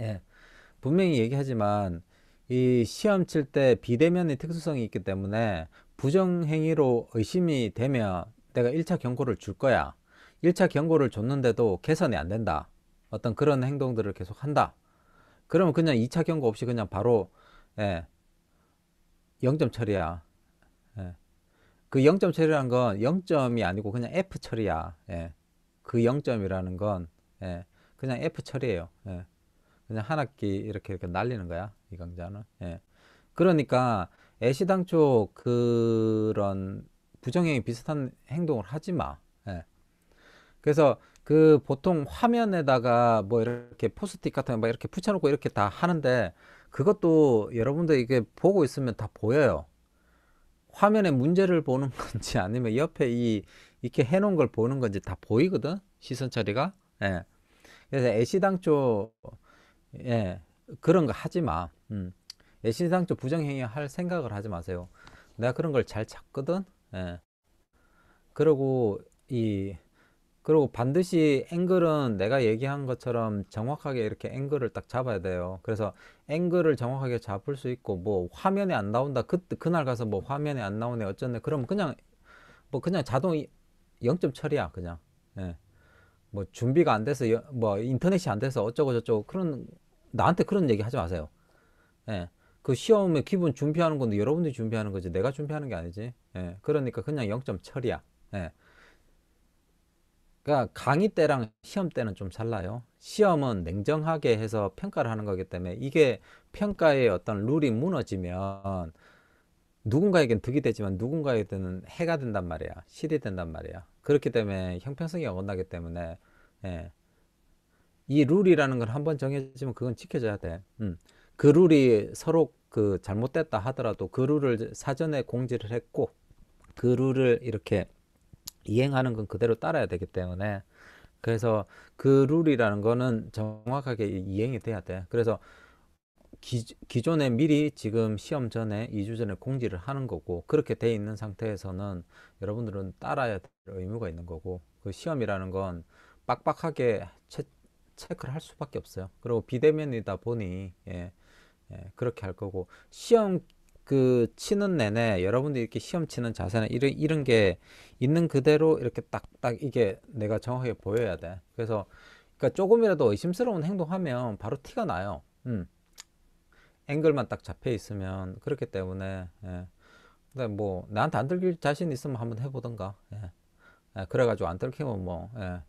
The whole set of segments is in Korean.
예. 분명히 얘기하지만 이 시험 칠 때 비대면의 특수성이 있기 때문에 부정행위로 의심이 되면 내가 1차 경고를 줄 거야. 1차 경고를 줬는데도 개선이 안 된다. 어떤 그런 행동들을 계속 한다. 그러면 그냥 2차 경고 없이 그냥 바로 예, 0점 처리야. 예. 그 0점 처리란 건 0점이 아니고 그냥 F 처리야. 예. 그 0점이라는 건 예, 그냥 F 처리예요. 예. 그냥 한 학기 이렇게 이렇게 날리는 거야 이 강좌는 예 그러니까 애시당초 그런 부정행위 비슷한 행동을 하지 마 예. 그래서 그 보통 화면에다가 뭐 이렇게 포스트잇 같은 거 막 이렇게 붙여놓고 이렇게 다 하는데 그것도 여러분들 이게 보고 있으면 다 보여요 화면에 문제를 보는 건지 아니면 옆에 이 이렇게 해놓은 걸 보는 건지 다 보이거든 시선 처리가 예. 그래서 애시당초 예, 그런 거 하지 마. 음. 예신상조 부정행위 할 생각을 하지 마세요. 내가 그런 걸 잘 찾거든. 예. 그리고 이 그리고 반드시 앵글은 내가 얘기한 것처럼 정확하게 이렇게 앵글을 딱 잡아야 돼요. 그래서 앵글을 정확하게 잡을 수 있고 뭐 화면에 안 나온다. 그 그날 가서 뭐 화면에 안 나오네 어쩌네. 그러면 그냥 뭐 그냥 자동 0점 처리야 그냥. 예. 뭐 준비가 안 돼서 여, 뭐 인터넷이 안 돼서 어쩌고 저쩌고 그런 나한테 그런 얘기 하지 마세요. 예. 그 시험에 기본 준비하는 건데 여러분들이 준비하는 거지 내가 준비하는 게 아니지. 예. 그러니까 그냥 영점 처리야. 예. 그러니까 강의 때랑 시험 때는 좀 달라요. 시험은 냉정하게 해서 평가를 하는 거기 때문에 이게 평가의 어떤 룰이 무너지면 누군가에겐 득이 되지만 누군가에게는 해가 된단 말이야. 실이 된단 말이야. 그렇기 때문에 형평성이 어긋나기 때문에 예. 이 룰이라는 걸 한번 정해지면 그건 지켜져야 돼. 음. 그 룰이 서로 그 잘못됐다 하더라도 그 룰을 사전에 공지를 했고 그 룰을 이렇게 이행하는 건 그대로 따라야 되기 때문에 그래서 그 룰이라는 거는 정확하게 이행이 돼야 돼. 그래서 기, 존에 미리 지금 시험 전에 2주 전에 공지를 하는 거고 그렇게 돼 있는 상태에서는 여러분들은 따라야 될 의무가 있는 거고 그 시험이라는 건 빡빡하게 채, 체크를 할 수밖에 없어요. 그리고 비대면이다 보니 예, 예, 그렇게 할 거고 시험 그 치는 내내 여러분들이 이렇게 시험 치는 자세는 이런 이런 게 있는 그대로 이렇게 딱딱 이게 내가 정확하게 보여야 돼. 그래서 그러니까 조금이라도 의심스러운 행동하면 바로 티가 나요. 음. 앵글만 딱 잡혀 있으면 그렇기 때문에 예. 근데 뭐 나한테 안 들길 자신 있으면 한번 해보던가 예. 예. 그래가지고 안 들키면 뭐, 예.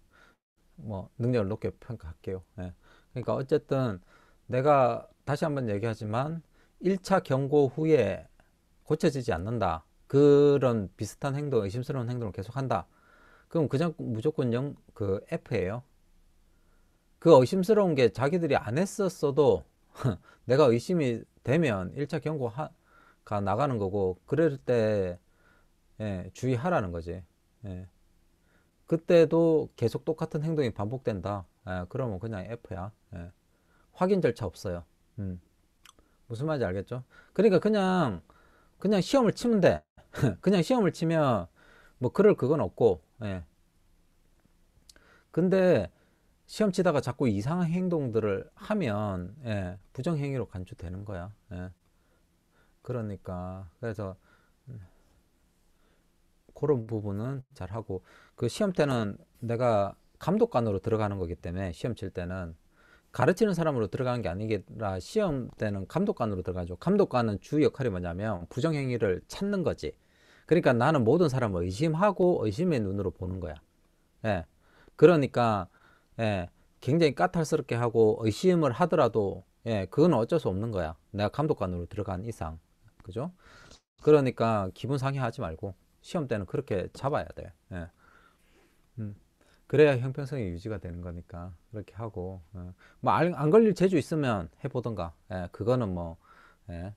뭐 능력을 높게 평가할게요 예. 그러니까 어쨌든 내가 다시 한번 얘기하지만 1차 경고 후에 고쳐지지 않는다 그런 비슷한 행동 의심스러운 행동을 계속한다 그럼 그냥 무조건 영, 그 F예요 그 의심스러운 게 자기들이 안 했었어도 내가 의심이 되면 1차 경고가 나가는 거고 그럴 때 예, 주의하라는 거지. 예. 그때도 계속 똑같은 행동이 반복된다. 예, 그러면 그냥 F야. 예. 확인 절차 없어요. 음. 무슨 말인지 알겠죠? 그러니까 그냥 그냥 시험을 치면 돼. 그냥 시험을 치면 뭐 그럴 그건 없고. 예. 근데 시험 치다가 자꾸 이상한 행동들을 하면 예, 부정행위로 간주되는 거야. 예. 그러니까 그래서 음, 그런 부분은 잘 하고 그 시험 때는 내가 감독관으로 들어가는 거기 때문에 시험 칠 때는 가르치는 사람으로 들어가는 게 아니라 시험 때는 감독관으로 들어가죠. 감독관은 주 역할이 뭐냐면 부정행위를 찾는 거지. 그러니까 나는 모든 사람을 의심하고 의심의 눈으로 보는 거야. 예. 그러니까 예, 굉장히 까탈스럽게 하고 의심을 하더라도 예, 그건 어쩔 수 없는 거야. 내가 감독관으로 들어간 이상. 그죠? 그러니까 기분 상해하지 말고 시험 때는 그렇게 잡아야 돼. 예. 음, 그래야 형평성이 유지가 되는 거니까 그렇게 하고 예. 뭐안 걸릴 재주 있으면 해보던가. 예, 그거는 뭐 예,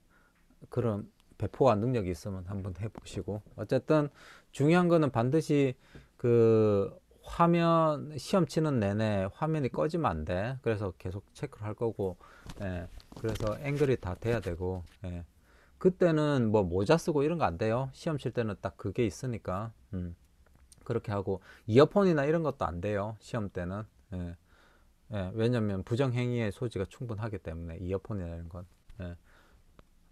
그런 배포와 능력이 있으면 한번 해보시고 어쨌든 중요한 거는 반드시 그 화면 시험 치는 내내 화면이 꺼지면 안 돼. 그래서 계속 체크를 할 거고, 예. 그래서 앵글이 다 돼야 되고, 예. 그때는 뭐 모자 쓰고 이런 거 안 돼요. 시험 칠 때는 딱 그게 있으니까, 음. 그렇게 하고 이어폰이나 이런 것도 안 돼요. 시험 때는. 예. 예. 왜냐면 부정행위의 소지가 충분하기 때문에 이어폰이나 이런 건. 예.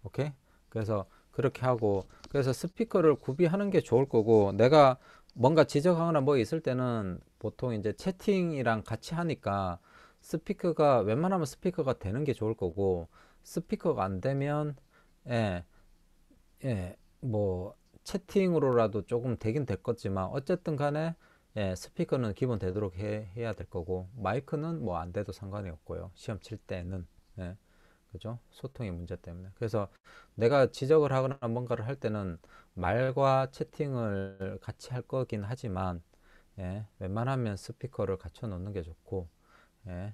오케이. 그래서 그렇게 하고 그래서 스피커를 구비하는 게 좋을 거고 내가 뭔가 지적하거나 뭐 있을 때는 보통 이제 채팅이랑 같이 하니까 스피커가 웬만하면 스피커가 되는 게 좋을 거고 스피커가 안 되면 예, 예, 뭐 채팅으로라도 조금 되긴 될 거지만 어쨌든 간에 예, 스피커는 기본 되도록 해, 해야 될 거고 마이크는 뭐 안 돼도 상관이 없고요 시험 칠 때는 예, 그죠 소통의 문제 때문에 그래서 내가 지적을 하거나 뭔가를 할 때는 말과 채팅을 같이 할 거긴 하지만 예, 웬만하면 스피커를 갖춰 놓는 게 좋고 예,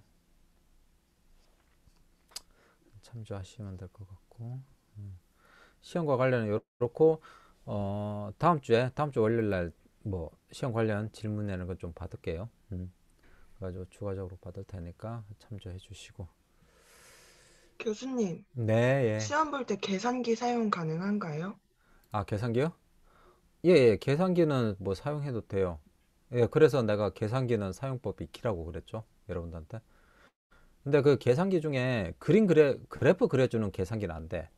참조하시면 될 것 같고 음. 시험과 관련은 이렇고 어, 다음 주에 다음 주 월요일 날뭐 시험 관련 질문 내는 좀 받을게요. 음. 그래가지고 추가적으로 받을 테니까 참조해 주시고. 교수님. 네. 예. 시험 볼 때 계산기 사용 가능한가요? 아, 계산기요? 예, 예, 계산기는 뭐 사용해도 돼요. 예, 그래서 내가 계산기는 사용법 익히라고 그랬죠. 여러분들한테. 근데 그 계산기 중에 그림 그래, 그래프 그려주는 계산기는 안 돼.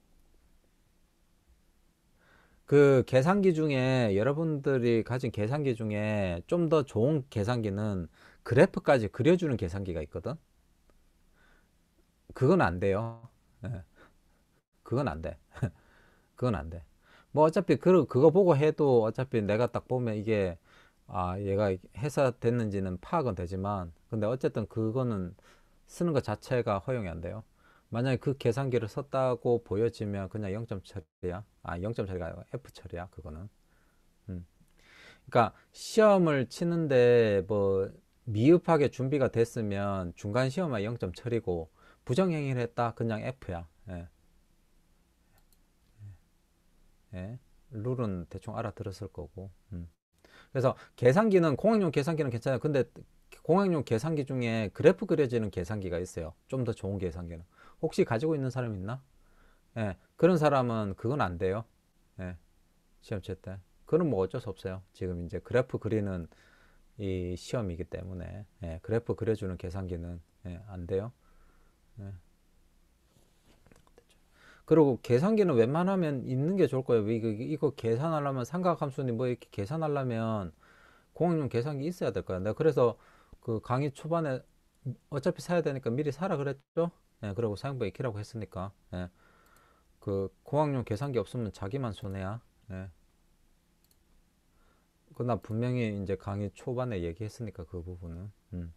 그 계산기 중에 여러분들이 가진 계산기 중에 좀 더 좋은 계산기는 그래프까지 그려주는 계산기가 있거든. 그건 안 돼요. 예. 그건 안 돼. 그건 안 돼. 뭐 어차피 그, 그거 보고 해도 어차피 내가 딱 보면 이게 아 얘가 회사 됐는지는 파악은 되지만 근데 어쨌든 그거는 쓰는 것 자체가 허용이 안 돼요 만약에 그 계산기를 썼다고 보여지면 그냥 0점 처리야 아 0점 처리가 아니고 F 처리야 그거는 음. 그러니까 시험을 치는데 뭐 미흡하게 준비가 됐으면 중간 시험에 0점 처리고 부정행위를 했다 그냥 F야 예. 예? 룰은 대충 알아들었을 거고 음. 그래서 계산기는 공학용 계산기는 괜찮아요 근데 공학용 계산기 중에 그래프 그려지는 계산기가 있어요 좀 더 좋은 계산기는 혹시 가지고 있는 사람 있나? 예, 그런 사람은 그건 안 돼요 예, 시험칠 때 그건 뭐 어쩔 수 없어요 지금 이제 그래프 그리는 이 시험이기 때문에 예, 그래프 그려주는 계산기는 예, 안 돼요 예. 그리고 계산기는 웬만하면 있는 게 좋을 거예요. 이거, 이거 계산하려면 삼각함수니 뭐 이렇게 계산하려면 공용 계산기 있어야 될 거야. 내가 네, 그래서 그 강의 초반에 어차피 사야 되니까 미리 사라 그랬죠. 예, 네, 그리고 사용부 익히라고 했으니까. 예. 그 공학용 계산기 없으면 자기만 손해야. 예. 그나 분명히 이제 강의 초반에 얘기했으니까 그 부분은. 음.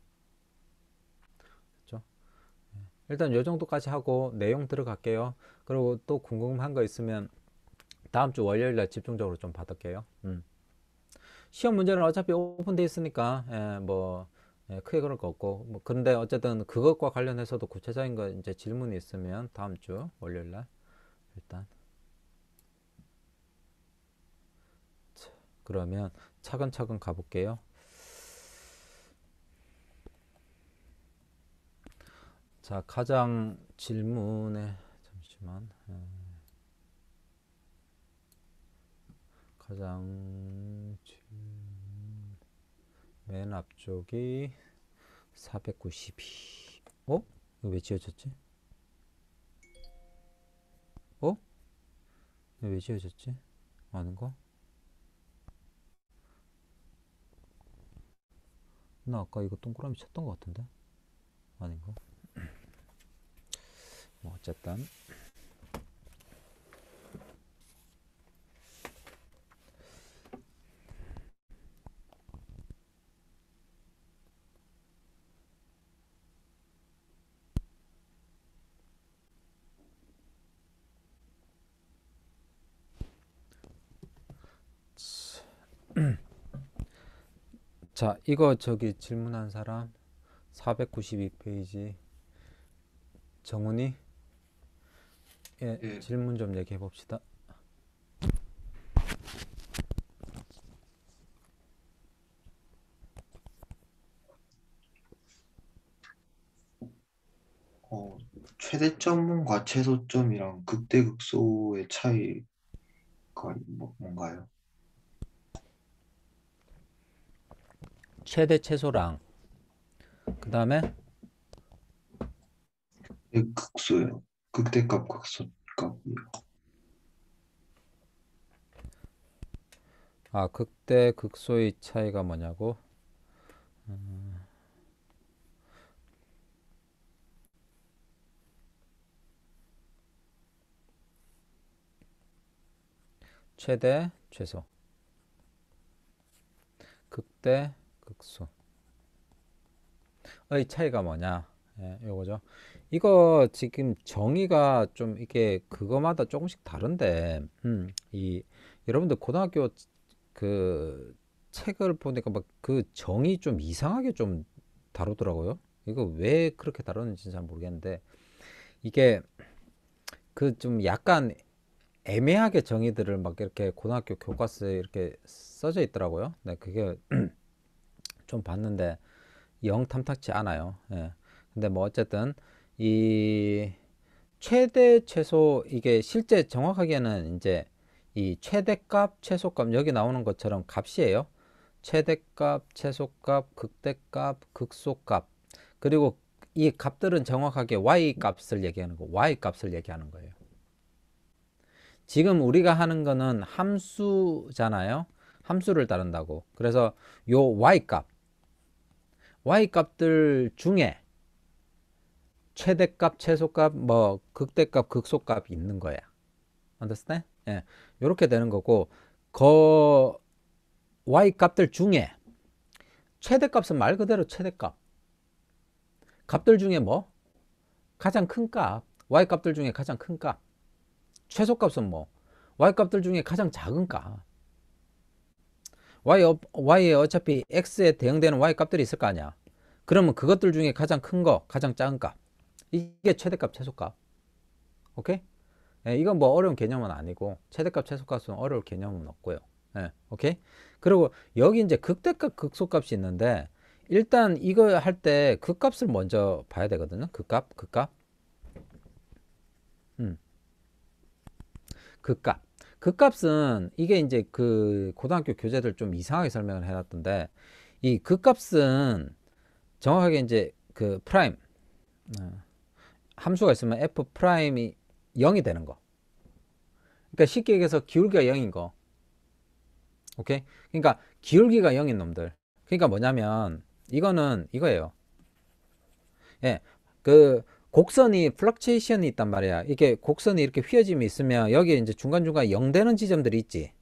일단 요 정도까지 하고 내용 들어갈게요 그리고 또 궁금한 거 있으면 다음 주 월요일 날 집중적으로 좀 받을게요 음. 시험 문제는 어차피 오픈되어 있으니까 예, 뭐 예, 크게 그럴 거 없고 뭐근데 어쨌든 그것과 관련해서도 구체적인 거 이제 질문이 있으면 다음 주 월요일 날 일단 그러면 차근차근 가볼게요 자, 가장 질문에 잠시만 예. 가장 맨 앞쪽이 492 어? 이거 왜 지워졌지? 어? 왜 지워졌지? 아는 거? 나 아까 이거 동그라미 쳤던 것 같은데? 아닌가? 뭐 어쨌든 자 이거 저기 질문한 사람 492페이지 정훈이 예, 예. 질문 좀 얘기해 봅시다. 어, 최대점과 최소점이랑 극대극소의 차이가 뭐- 뭔가요? 최대 최소랑 그다음에 극극소요 극대값 극소값이요. 아 극대 극소의 차이가 뭐냐고? 음. 최대 최소 극대 극소의 차이가 뭐냐? 예, 요거죠. 이거 지금 정의가 좀 이게 그거마다 조금씩 다른데 음, 이 여러분들 고등학교 그 책을 보니까 막 그 정의 좀 이상하게 좀 다루더라고요. 이거 왜 그렇게 다루는지잘 모르겠는데 이게 그 좀 약간 애매하게 정의들을 막 이렇게 고등학교 교과서에 이렇게 써져 있더라고요. 네, 그게 좀 봤는데 영 탐탁치 않아요. 예. 근데 뭐 어쨌든 이 최대 최소 이게 실제 정확하게는 이제 이 최대값 최소값 여기 나오는 것처럼 값이에요. 최대값, 최소값, 극대값, 극소값 그리고 이 값들은 정확하게 y 값을 얘기하는 거, y 값을 얘기하는 거예요. 지금 우리가 하는 거는 함수잖아요. 함수를 다룬다고. 그래서 요 y 값, y 값들 중에 최대값, 최소값, 뭐 극대값, 극소값 있는 거야. u n d 예. 요렇게 되는 거고 거 y 값들 중에 최대값은 말 그대로 최대값. 값들 중에 뭐? 가장 큰 값. y 값들 중에 가장 큰 값. 최소값은 뭐? y 값들 중에 가장 작은 값. y, y에 어차피 x에 대응되는 y 값들이 있을 거 아니야. 그러면 그것들 중에 가장 큰 거, 가장 작은 값. 이게 최대값 최소값 오케이 예, 이건 뭐 어려운 개념은 아니고 최대값 최소값은 어려울 개념은 없고요 예, 오케이 그리고 여기 이제 극대값 극소값이 있는데 일단 이거 할 때 극값을 먼저 봐야 되거든요 극값 극값 음. 극값 극값은 이게 이제 그 고등학교 교재들 좀 이상하게 설명을 해놨던데 이 극값은 정확하게 이제 그 프라임 어. 함수가 있으면 f 프라임이 0이 되는 거. 그러니까 쉽게 얘기해서 기울기가 0인 거. 오케이? 그러니까 기울기가 0인 놈들. 그러니까 뭐냐면 이거는 이거예요. 예. 그 곡선이 플럭체이션이 있단 말이야. 이게 곡선이 이렇게 휘어짐이 있으면 여기에 이제 중간중간 0 되는 지점들이 있지.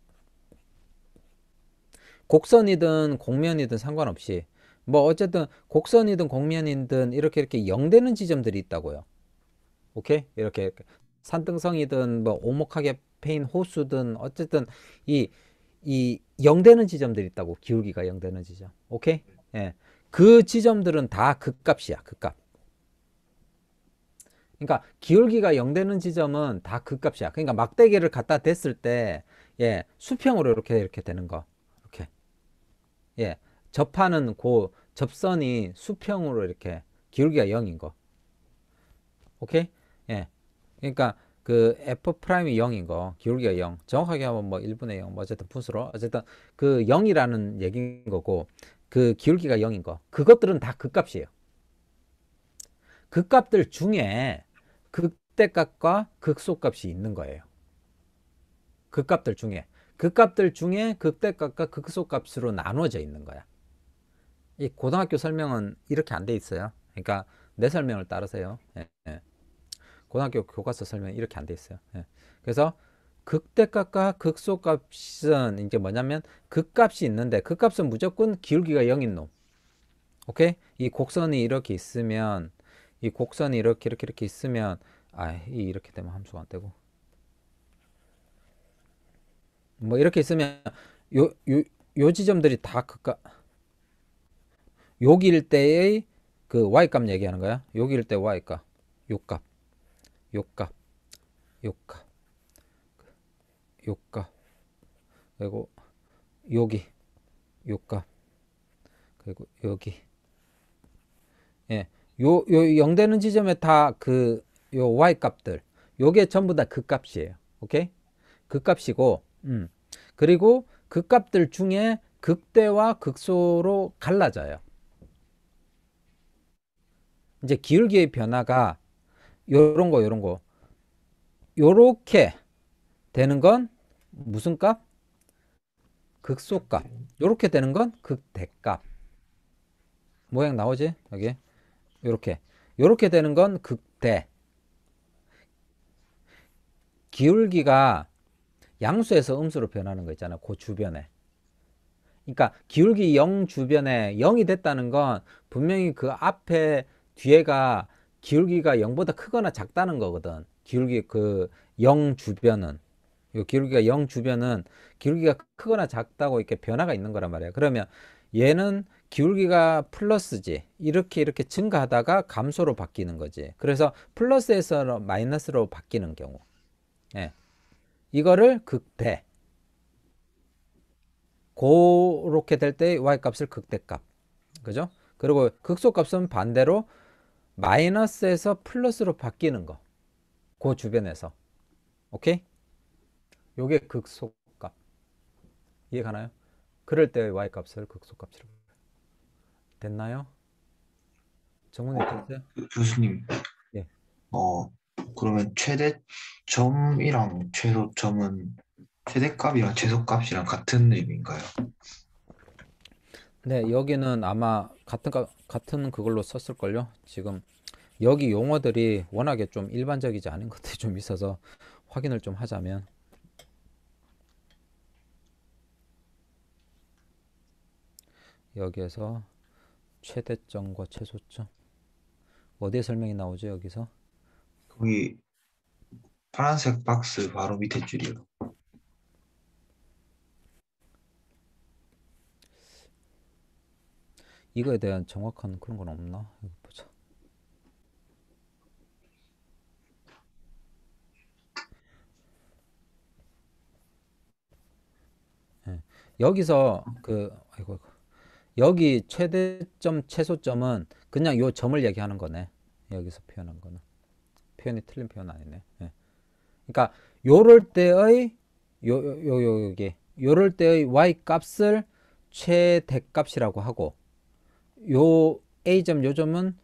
곡선이든 공면이든 상관없이 뭐 어쨌든 곡선이든 공면이든 이렇게 이렇게 0 되는 지점들이 있다고요. 오케이? 이렇게, 산등성이든 뭐 오목하게 페인 호수든 어쨌든 이, 이 영되는 지점들이 있다고 기울기가 영되는 지점 오케이? 예. 그 지점들은 다 극값이야 극값 그러니까 기울기가 영되는 지점은 다 극값이야 그러니까 막대기를 갖다 댔을 때 예, 수평으로 이렇게 이렇게 되는 거 이렇게 예, 접하는 그 접선이 수평으로 이렇게 기울기가 영인거 오케이? 예. 그러니까 그 f 프라임이 0인 거, 기울기가 0. 정확하게 하면 뭐 1분의 0, 뭐 어쨌든 분수로 어쨌든 그 0이라는 얘기인 거고 그 기울기가 0인 거. 그것들은 다 극값이에요. 그 극값들 그 중에 극대값과 극소값이 있는 거예요. 극값들 그 중에 극값들 중에 극대값과 극소값으로 나눠져 있는 거야. 이 고등학교 설명은 이렇게 안 돼 있어요. 그러니까 내 설명을 따르세요. 예, 예. 고등학교 교과서 설명 이렇게 안 돼 있어요. 예. 그래서 극대값과 극소값은 이제 뭐냐면 극값이 있는데 극값은 무조건 기울기가 0인 놈. 오케이? 이 곡선이 이렇게 있으면 이 곡선이 이렇게 이렇게 이렇게 있으면 아, 이렇게 되면 함수가 안 되고. 뭐 이렇게 있으면 요 요 요 지점들이 다 극값 여기일 때의 그 y값 얘기하는 거야. 여기일 때 y값, 요값. 요값, 요값, 요값. 그리고 여기 요값. 그리고 여기. 예. 요, 요, 0 되는 지점에 다 그, 요 y 값들. 요게 전부 다 그 값이에요. 오케이? 그 값이고, 음. 그리고 그 값들 중에 극대와 극소로 갈라져요. 이제 기울기의 변화가 요런 거 요런 거 요렇게 되는 건 무슨 값? 극소값 네. 요렇게 되는 건 극대값 모양 나오지? 여기 요렇게 요렇게 되는 건 극대 기울기가 양수에서 음수로 변하는 거 있잖아 그 주변에 그러니까 기울기 0 주변에 0이 됐다는 건 분명히 그 앞에 뒤에가 기울기가 0보다 크거나 작다는 거거든. 기울기 그 0 주변은 이 기울기가 0 주변은 기울기가 크거나 작다고 이렇게 변화가 있는 거란 말이야. 그러면 얘는 기울기가 플러스지 이렇게 이렇게 증가하다가 감소로 바뀌는 거지. 그래서 플러스에서 마이너스로 바뀌는 경우. 예. 이거를 극대. 고렇게될 때 y 값을 극대값. 그죠? 그리고 극소값은 반대로 마이너스에서 플러스로 바뀌는 거. 그 주변에서. 오케이? 요게 극소값. 이해가나요? 그럴 때 y값을 극소값이라 됐나요? 정훈이 됐어요? 교수님. 예. 어, 그러면 최대점이랑 최소점은 최대값이랑 최소값이랑 같은 의미인가요? 네, 여기는 아마 같은 같은 그걸로 썼을 걸요. 지금 여기 용어들이 워낙에 좀 일반적이지 않은 것들이 좀 있어서 확인을 좀 하자면 여기에서 최대점과 최소점 어디에 설명이 나오죠 여기서? 거기 파란색 박스 바로 밑에 줄이요. 이거에 대한 정확한 그런 건 없나? 이거 보자. 네. 여기서 그 아이고, 아이고 여기 최대점 최소점은 그냥 요 점을 얘기하는 거네. 여기서 표현한 거는 표현이 틀린 표현 아니네. 네. 그러니까 요럴 때의 요 요요 여기 요럴 때의 y 값을 최대값이라고 하고 요 A점 요점은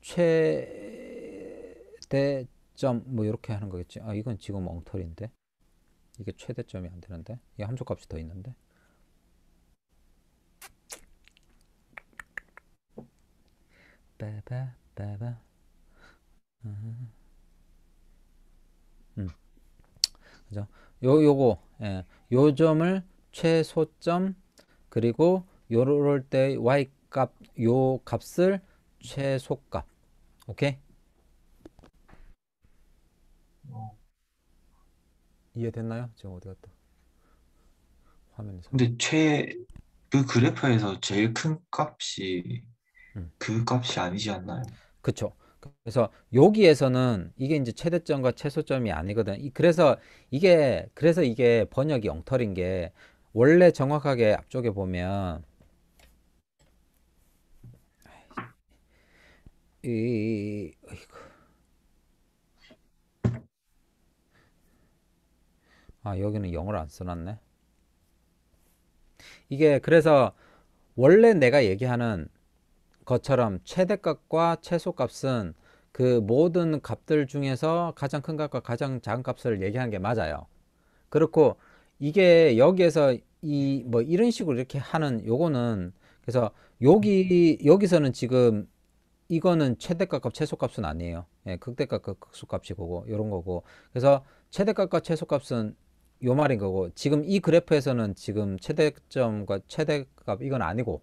최대점 뭐 이렇게 하는 거겠지 아 이건 지금 엉터리인데 이게 최대점이 안 되는데 이 함수 값이 더 있는데 빼바빼바 음. 음. 그죠? 요 요거 예. 요 점을 최소점 그리고 요럴 때 y 값, 요 값을 최소값. 오케이? 이해됐나요? 지금 어디 갔다? 화면에서. 근데 최 그 그래프에서 제일 큰 값이 음. 그 값이 아니지 않나요? 그쵸. 그래서 여기에서는 이게 이제 최대점과 최소점이 아니거든. 그래서 이게 그래서 이게 번역이 엉터린 게 원래 정확하게 앞쪽에 보면 이 어이구. 아 여기는 영어를 안 써놨네. 이게 그래서 원래 내가 얘기하는 것처럼 최대값과 최소값은 그 모든 값들 중에서 가장 큰 값과 가장 작은 값을 얘기하는 게 맞아요. 그렇고 이게 여기에서 이 뭐 이런 식으로 이렇게 하는 요거는 그래서 여기 여기서는 지금 이거는 최대값과 최소값은 아니에요. 예, 극대값과 극소값이 거고 이런 거고. 그래서 최대값과 최소값은 요 말인 거고 지금 이 그래프에서는 지금 최대점과 최대값 이건 아니고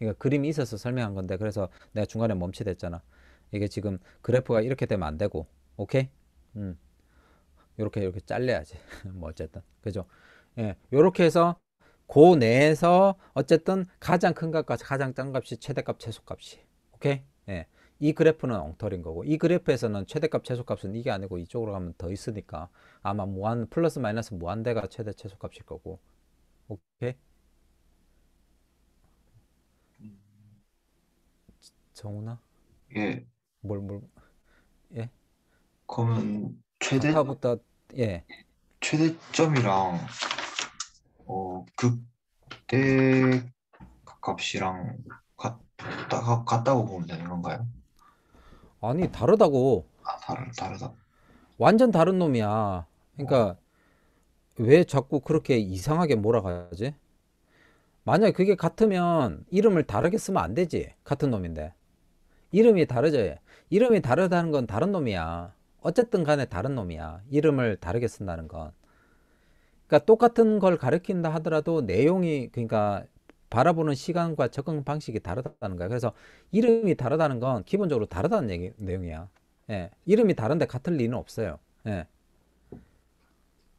이거 그림이 있어서 설명한 건데 그래서 내가 중간에 멈칫했잖아. 이게 지금 그래프가 이렇게 되면 안 되고 오케이? 음. 요렇게 이렇게 잘려야지. 뭐 어쨌든. 그죠? 예. 요렇게 해서 고 내에서 어쨌든 가장 큰 값과 가장 작은 값이 최대값 최소값이. 오케이? 예. 이 그래프는 엉터리인 거고 이 그래프에서는 최대값 최소값은 이게 아니고 이쪽으로 가면 더 있으니까 아마 무한 플러스 마이너스 무한대가 최대 최소값일 거고 오케이 정훈아 예. 뭘뭘 예? 그러면 최대 아까부터 예. 최대점이랑 어 극대 값이랑 갔다갔다고 보면 되는 건가요? 아니 다르다고 아, 다르, 다르다. 완전 다른 놈이야 그러니까 어. 왜 자꾸 그렇게 이상하게 몰아가지? 만약 그게 같으면 이름을 다르게 쓰면 안 되지 같은 놈인데 이름이 다르죠 이름이 다르다는 건 다른 놈이야 어쨌든 간에 다른 놈이야 이름을 다르게 쓴다는 건 그러니까 똑같은 걸 가리킨다 하더라도 내용이 그러니까 바라보는 시간과 접근 방식이 다르다는 거야. 그래서 이름이 다르다는 건 기본적으로 다르다는 얘기, 내용이야. 예. 이름이 다른데 같을 리는 없어요. 예.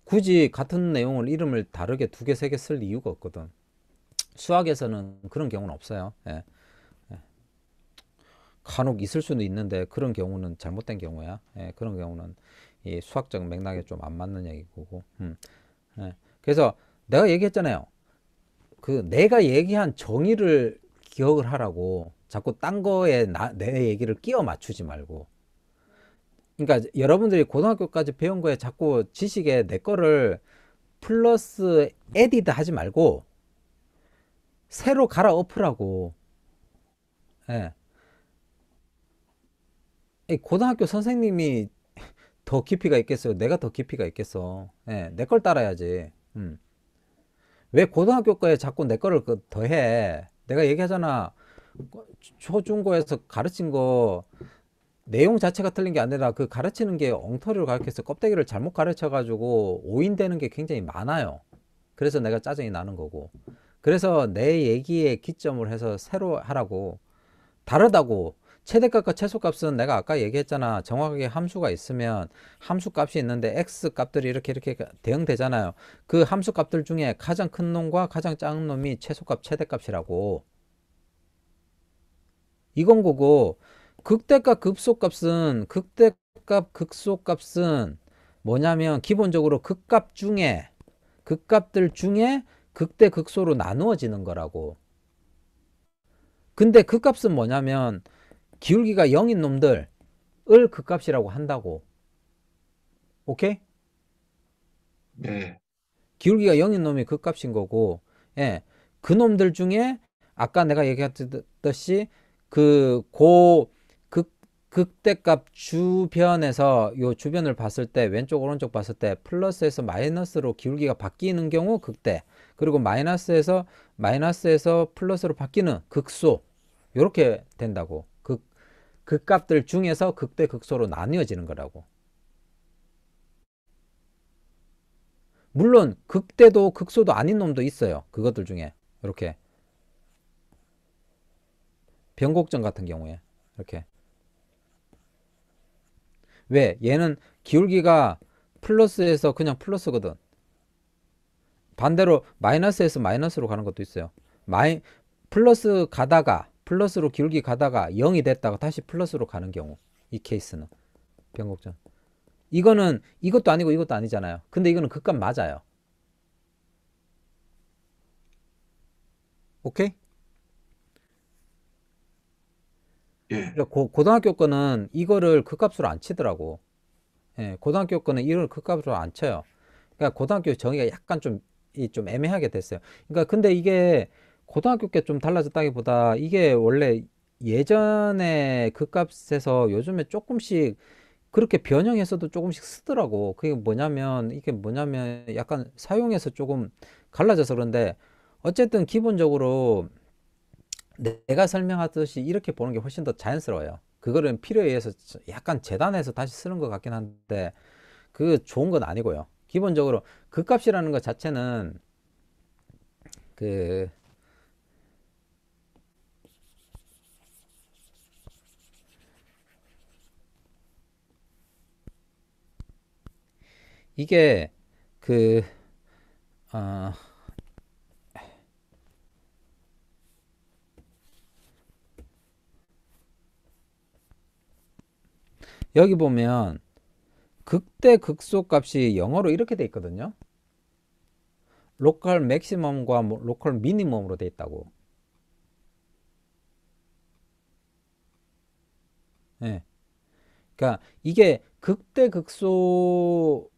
굳이 같은 내용을 이름을 다르게 두 개, 세 개 쓸 이유가 없거든. 수학에서는 그런 경우는 없어요. 예. 예. 간혹 있을 수는 있는데 그런 경우는 잘못된 경우야. 예. 그런 경우는 이 수학적 맥락에 좀 안 맞는 얘기고. 음. 예. 그래서 내가 얘기했잖아요. 그 내가 얘기한 정의를 기억을 하라고 자꾸 딴 거에 나, 내 얘기를 끼워 맞추지 말고 그러니까 여러분들이 고등학교까지 배운 거에 자꾸 지식에 내 거를 플러스 에디드 하지 말고 새로 갈아엎으라고 예. 고등학교 선생님이 더 깊이가 있겠어요 내가 더 깊이가 있겠어 예. 내 걸 따라야지 음. 왜 고등학교 거에 자꾸 내 거를 그 더해? 내가 얘기하잖아. 초중고에서 가르친 거 내용 자체가 틀린 게 아니라 그 가르치는 게 엉터리로 가르쳐서 껍데기를 잘못 가르쳐 가지고 오인되는 게 굉장히 많아요. 그래서 내가 짜증이 나는 거고. 그래서 내 얘기에 기점을 해서 새로 하라고 다르다고 최대값과 최소값은 내가 아까 얘기했잖아. 정확하게 함수가 있으면 함수값이 있는데 x 값들이 이렇게 이렇게 대응되잖아요. 그 함수값들 중에 가장 큰 놈과 가장 작은 놈이 최소값, 최대값이라고. 이건 거고 극대값, 급소값은 극대값, 극소값은 뭐냐면 기본적으로 극값 중에 극값들 중에 극대 극소로 나누어지는 거라고. 근데 극 그 값은 뭐냐면 기울기가 0인 놈들을 극값이라고 그 한다고. 오케이? 네. 기울기가 0인 놈이 극값인 그 거고, 예. 그 놈들 중에 아까 내가 얘기했듯이 그 고 극, 극대값 주변에서 요 주변을 봤을 때 왼쪽 오른쪽 봤을 때 플러스에서 마이너스로 기울기가 바뀌는 경우 극대 그리고 마이너스에서 마이너스에서 플러스로 바뀌는 극소 요렇게 된다고 극값들 중에서 극대 극소로 나뉘어지는 거라고. 물론 극대도 극소도 아닌 놈도 있어요. 그것들 중에 이렇게 변곡점 같은 경우에 이렇게 왜 얘는 기울기가 플러스에서 그냥 플러스거든. 반대로 마이너스에서 마이너스로 가는 것도 있어요. 마이 플러스 가다가 플러스로 기울기 가다가 0이 됐다가 다시 플러스로 가는 경우 이 케이스는 변곡점 이거는 이것도 아니고 이것도 아니잖아요 근데 이거는 극값 맞아요 오케이? 예. 그러니까 고, 고등학교 거는 이거를 극값으로 안 치더라고 예, 고등학교 거는 이걸 극값으로 안 쳐요 그러니까 고등학교 정의가 약간 좀, 좀 애매하게 됐어요 그러니까 근데 이게 고등학교 때 좀 달라졌다기보다 이게 원래 예전에 그 값에서 요즘에 조금씩 그렇게 변형해서도 조금씩 쓰더라고. 그게 뭐냐면 이게 뭐냐면 약간 사용해서 조금 갈라져서 그런데 어쨌든 기본적으로 내가 설명하듯이 이렇게 보는 게 훨씬 더 자연스러워요. 그거는 필요에 의해서 약간 재단해서 다시 쓰는 것 같긴 한데 그 좋은 건 아니고요. 기본적으로 그 값이라는 것 자체는 그 이게 그 어, 여기 보면 극대 극소 값이 영어로 이렇게 돼 있거든요. 로컬 맥시멈과 로컬 미니멈으로 돼 있다고. 예. 네. 그러니까 이게 극대 극소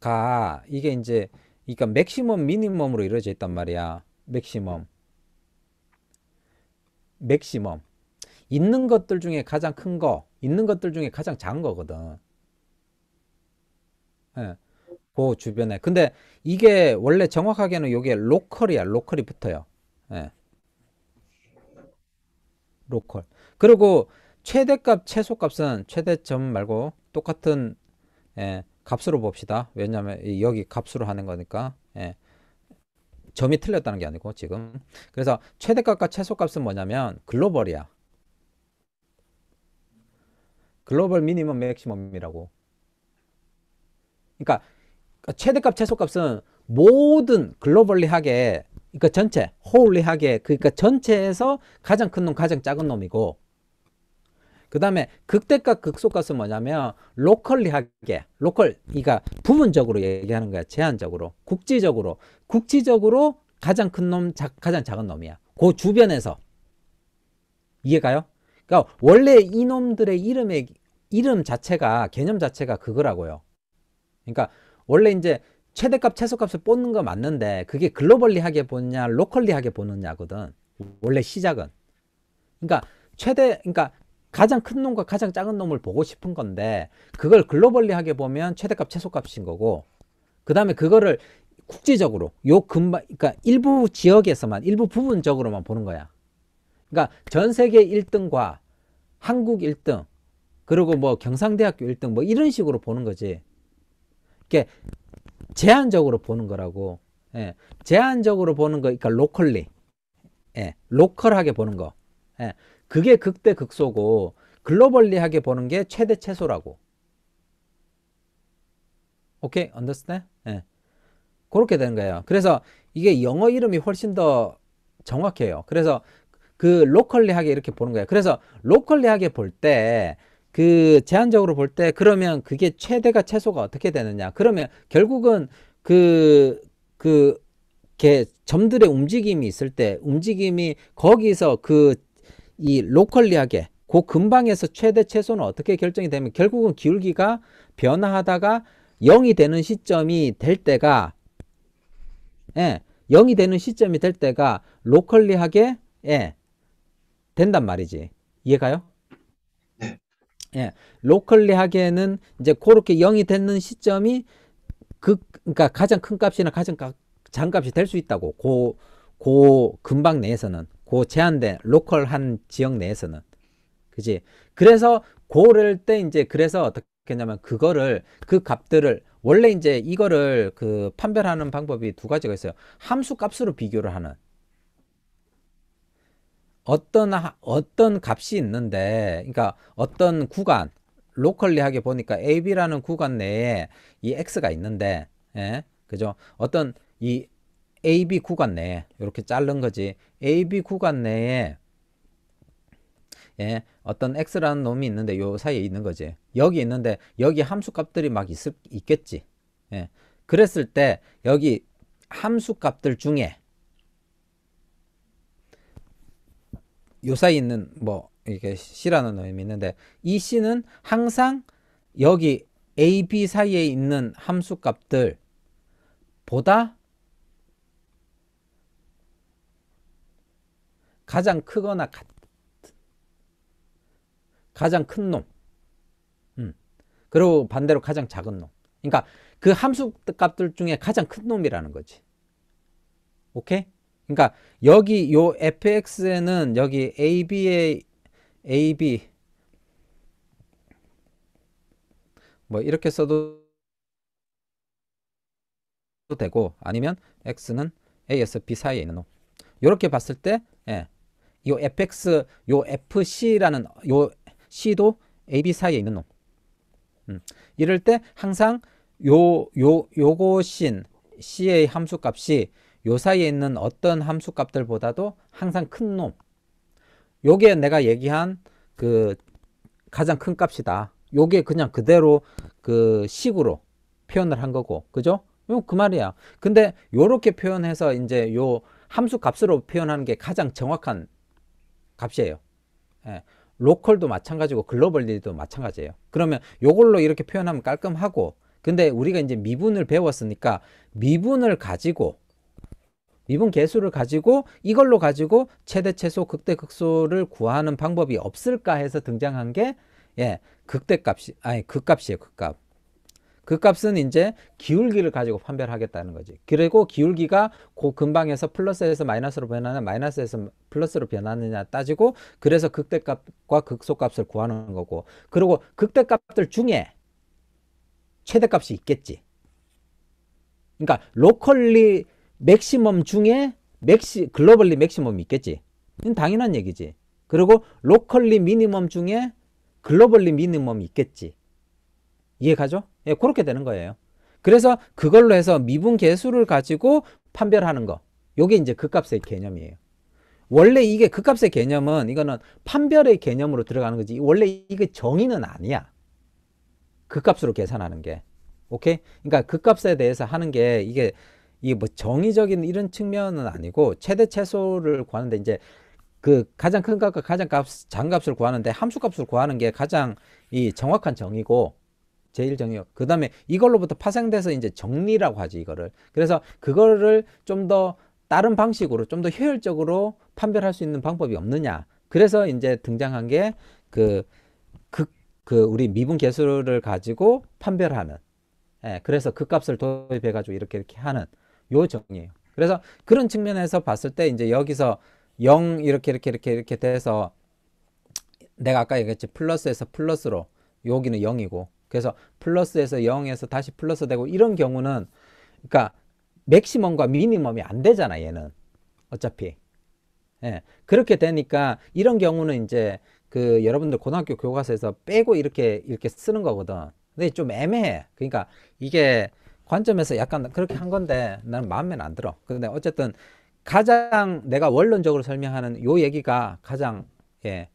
가 이게 이제 그러니까 맥시멈 미니멈으로 이루어져 있단 말이야. 맥시멈. 맥시멈. 있는 것들 중에 가장 큰 거, 있는 것들 중에 가장 작은 거거든. 예. 그 주변에. 근데 이게 원래 정확하게는 요게 로컬이야. 로컬이 붙어요. 예. 로컬. 그리고 최대값, 최소값은 최대점 말고 똑같은 예, 값으로 봅시다. 왜냐하면 여기 값으로 하는 거니까 예. 점이 틀렸다는 게 아니고 지금 그래서 최대값과 최소값은 뭐냐면 글로벌이야. 글로벌 미니멈 맥시멈이라고. 그러니까 최대값 최소값은 모든 글로벌리하게 그러니까 전체 호울리하게 그러니까 전체에서 가장 큰놈 가장 작은 놈이고 그 다음에 극대값 극소값은 뭐냐면 로컬리하게 로컬 이가 그러니까 부분적으로 얘기하는 거야 제한적으로 국지적으로 국지적으로 가장 큰 놈 가장 작은 놈이야 그 주변에서 이해가요? 그러니까 원래 이놈들의 이름의 이름 자체가 개념 자체가 그거라고요 그러니까 원래 이제 최대값 최소값을 뽑는 거 맞는데 그게 글로벌리하게 보느냐 로컬리하게 보느냐거든 원래 시작은 그러니까 최대 그러니까 가장 큰 놈과 가장 작은 놈을 보고 싶은 건데 그걸 글로벌리하게 보면 최대값 최소값인 거고 그 다음에 그거를 국제적으로 요금방 그러니까 일부 지역에서만 일부 부분적으로만 보는 거야. 그러니까 전 세계 1등과 한국 1등 그리고 뭐 경상대학교 1등 뭐 이런 식으로 보는 거지. 이게 렇 제한적으로 보는 거라고. 예. 제한적으로 보는 거, 그러니까 로컬리, 예. 로컬하게 보는 거. 예. 그게 극대 극소고 글로벌리하게 보는 게 최대 최소라고. 오케이, 언더스탠? 예. 그렇게 되는 거예요. 그래서 이게 영어 이름이 훨씬 더 정확해요. 그래서 그 로컬리하게 이렇게 보는 거예요. 그래서 로컬리하게 볼 때 그 제한적으로 볼 때 그러면 그게 최대가 최소가 어떻게 되느냐? 그러면 결국은 그 그, 게 점들의 움직임이 있을 때 움직임이 거기서 그이 로컬리하게 그 근방에서 최대 최소는 어떻게 결정이 되면 결국은 기울기가 변화하다가 0이 되는 시점이 될 때가 예, 0이 되는 시점이 될 때가 로컬리하게 예, 된단 말이지. 이해가요? 네. 예. 로컬리하게는 이제 그렇게 0이 되는 시점이 그 그러니까 가장 큰 값이나 가장 가, 작은 값이 될 수 있다고. 고고 근방 내에서는 그 제한된 로컬한 지역 내에서는 그지 그래서 고를 때 이제 그래서 어떻게 냐면 그거를 그 값들을 원래 이제 이거를 그 판별하는 방법이 두 가지가 있어요 함수 값으로 비교를 하는 어떤 어떤 값이 있는데 그러니까 어떤 구간 로컬리하게 보니까 AB라는 구간 내에 이 X가 있는데 예? 그죠 어떤 이 AB 구간 내에 이렇게 자른 거지 AB 구간 내에 예, 어떤 x라는 놈이 있는데 요 사이에 있는 거지. 여기 있는데 여기 함수 값들이 막있 있겠지. 예. 그랬을 때 여기 함수 값들 중에 요 사이에 있는 뭐 이게 렇 c라는 놈이 있는데 이 c는 항상 여기 a, b 사이에 있는 함수 값들 보다 가장 크거나 같 가장 큰 놈. 음. 그리고 반대로 가장 작은 놈. 그러니까 그 함수 값들 중에 가장 큰 놈이라는 거지. 오케이? 그러니까 여기 요 fx에는 여기 a b 에 ab 뭐 이렇게 써도 되고 아니면 x는 a, s, b 사이에 있는 놈. 이렇게 봤을 때 예, 이 fx 요 fc라는 요 c도 ab 사이에 있는 놈. 음. 이럴 때 항상 요 요 요것인 c의 함수 값이 요 사이에 있는 어떤 함수 값들보다도 항상 큰 놈. 요게 내가 얘기한 그 가장 큰 값이다. 요게 그냥 그대로 그 식으로 표현을 한 거고. 그죠? 그 말이야. 근데 요렇게 표현해서 이제 요 함수 값으로 표현하는 게 가장 정확한 값이에요. 예. 로컬도 마찬가지고 글로벌 딜도 마찬가지예요. 그러면 요걸로 이렇게 표현하면 깔끔하고 근데 우리가 이제 미분을 배웠으니까 미분을 가지고 미분 개수를 가지고 이걸로 가지고 최대 최소 극대 극소를 구하는 방법이 없을까 해서 등장한 게 예, 극대값이 아니 극값이에요, 극값. 그 값은 이제 기울기를 가지고 판별하겠다는 거지. 그리고 기울기가 그 근방에서 플러스에서 마이너스로 변하는 마이너스에서 플러스로 변하느냐 따지고 그래서 극대값과 극소값을 구하는 거고 그리고 극대값들 중에 최대값이 있겠지. 그러니까 로컬리 맥시멈 중에 맥시 글로벌리 맥시멈이 있겠지. 당연한 얘기지. 그리고 로컬리 미니멈 중에 글로벌리 미니멈이 있겠지. 이해 가죠? 예, 그렇게 되는 거예요. 그래서 그걸로 해서 미분 개수를 가지고 판별하는 거. 요게 이제 극값의 개념이에요. 원래 이게 극값의 개념은 이거는 판별의 개념으로 들어가는 거지. 원래 이게 정의는 아니야. 극값으로 계산하는 게. 오케이? 그러니까 극값에 대해서 하는 게 이게 이 뭐 정의적인 이런 측면은 아니고 최대 최소를 구하는데 이제 그 가장 큰 값과 가장 값, 장 값을 구하는데 함수값을 구하는 게 가장 이 정확한 정의고 제일 정의역. 그 다음에 이걸로부터 파생돼서 이제 정리라고 하지 이거를. 그래서 그거를 좀 더 다른 방식으로 좀 더 효율적으로 판별할 수 있는 방법이 없느냐. 그래서 이제 등장한 게 그 그, 그 우리 미분 개수를 가지고 판별하는. 예, 그래서 그 값을 도입해 가지고 이렇게 이렇게 하는 요 정의예요. 그래서 그런 측면에서 봤을 때 이제 여기서 0 이렇게 이렇게 이렇게 이렇게 돼서 내가 아까 얘기했지 플러스에서 플러스로 여기는 0이고 그래서 플러스에서 0에서 다시 플러스 되고 이런 경우는 그러니까 맥시멈과 미니멈이 안 되잖아 얘는 어차피 예 그렇게 되니까 이런 경우는 이제 그 여러분들 고등학교 교과서에서 빼고 이렇게 이렇게 쓰는 거거든 근데 좀 애매해 그러니까 이게 관점에서 약간 그렇게 한 건데 나는 마음에는 안 들어 근데 어쨌든 가장 내가 원론적으로 설명하는 요 얘기가 가장 예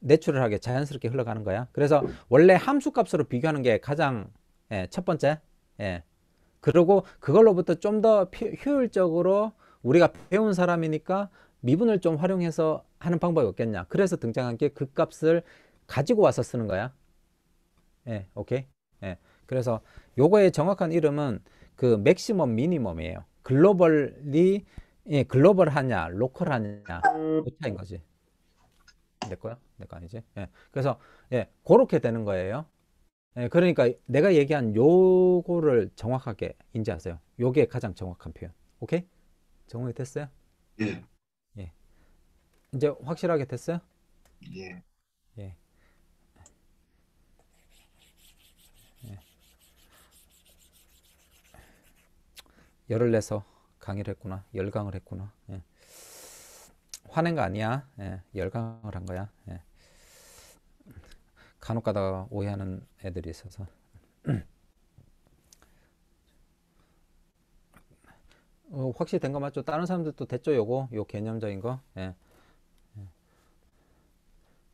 내추럴하게 자연스럽게 흘러가는 거야. 그래서 원래 함수값으로 비교하는 게 가장 예, 첫 번째. 예. 그리고 그걸로부터 좀 더 효율적으로 우리가 배운 사람이니까 미분을 좀 활용해서 하는 방법이 없겠냐. 그래서 등장한 게 그 값을 가지고 와서 쓰는 거야. 예, 오케이. 예. 그래서 요거의 정확한 이름은 그 맥시멈 미니멈이에요. 글로벌이 예, 글로벌하냐, 로컬하냐, 그 차인 거지. 내 거야? 내거 아니지? 예. 그래서 예, 그렇게 되는 거예요. 예, 그러니까 내가 얘기한 요거를 정확하게 인지하세요. 요게 가장 정확한 표현. 오케이? 정확히 됐어요? 예. 예. 이제 확실하게 됐어요? 예. 예. 예. 열을 내서 강의를 했구나. 열강을 했구나. 예. 화낸 거 아니야. 예, 열광을 한 거야. 예. 간혹 가다가 오해하는 애들이 있어서. 어, 확실히 된 거 맞죠? 다른 사람들도 됐죠? 요거? 요 개념적인 거? 예. 예.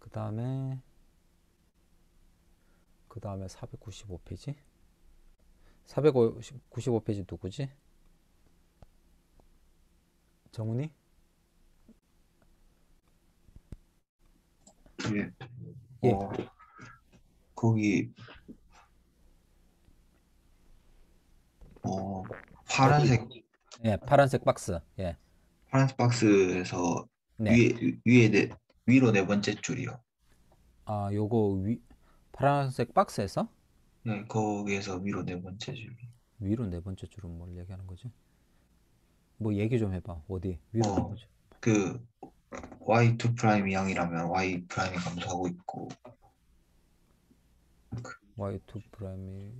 그 다음에, 그 다음에 495페이지? 495페이지 누구지? 정훈이? 예. 예. 어, 거기 어 파란색 예, 파란색 박스. 예. 파란색 박스에서 네. 위에 위에 네, 위로 네 번째 줄이요. 아, 요거 위 파란색 박스에서? 네, 거기에서 위로 네 번째 줄. 위로 네 번째 줄은 뭘 얘기하는 거지? 뭐 얘기 좀 해봐. 어디? 위로 어, 네 번째. 그 Y2 프라임 이양이라면 Y 프라임이 감소하고 있고 Y2 프라임이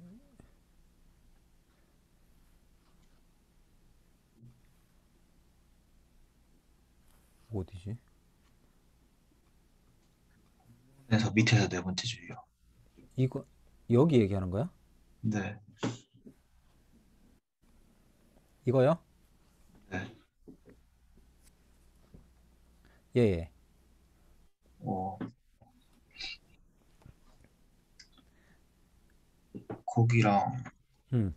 어디지? 그래서 밑에서 네 번째 줄이요. 이거 여기 얘기하는 거야? 네. 이거요? 예, 예. 어, 고기랑 음.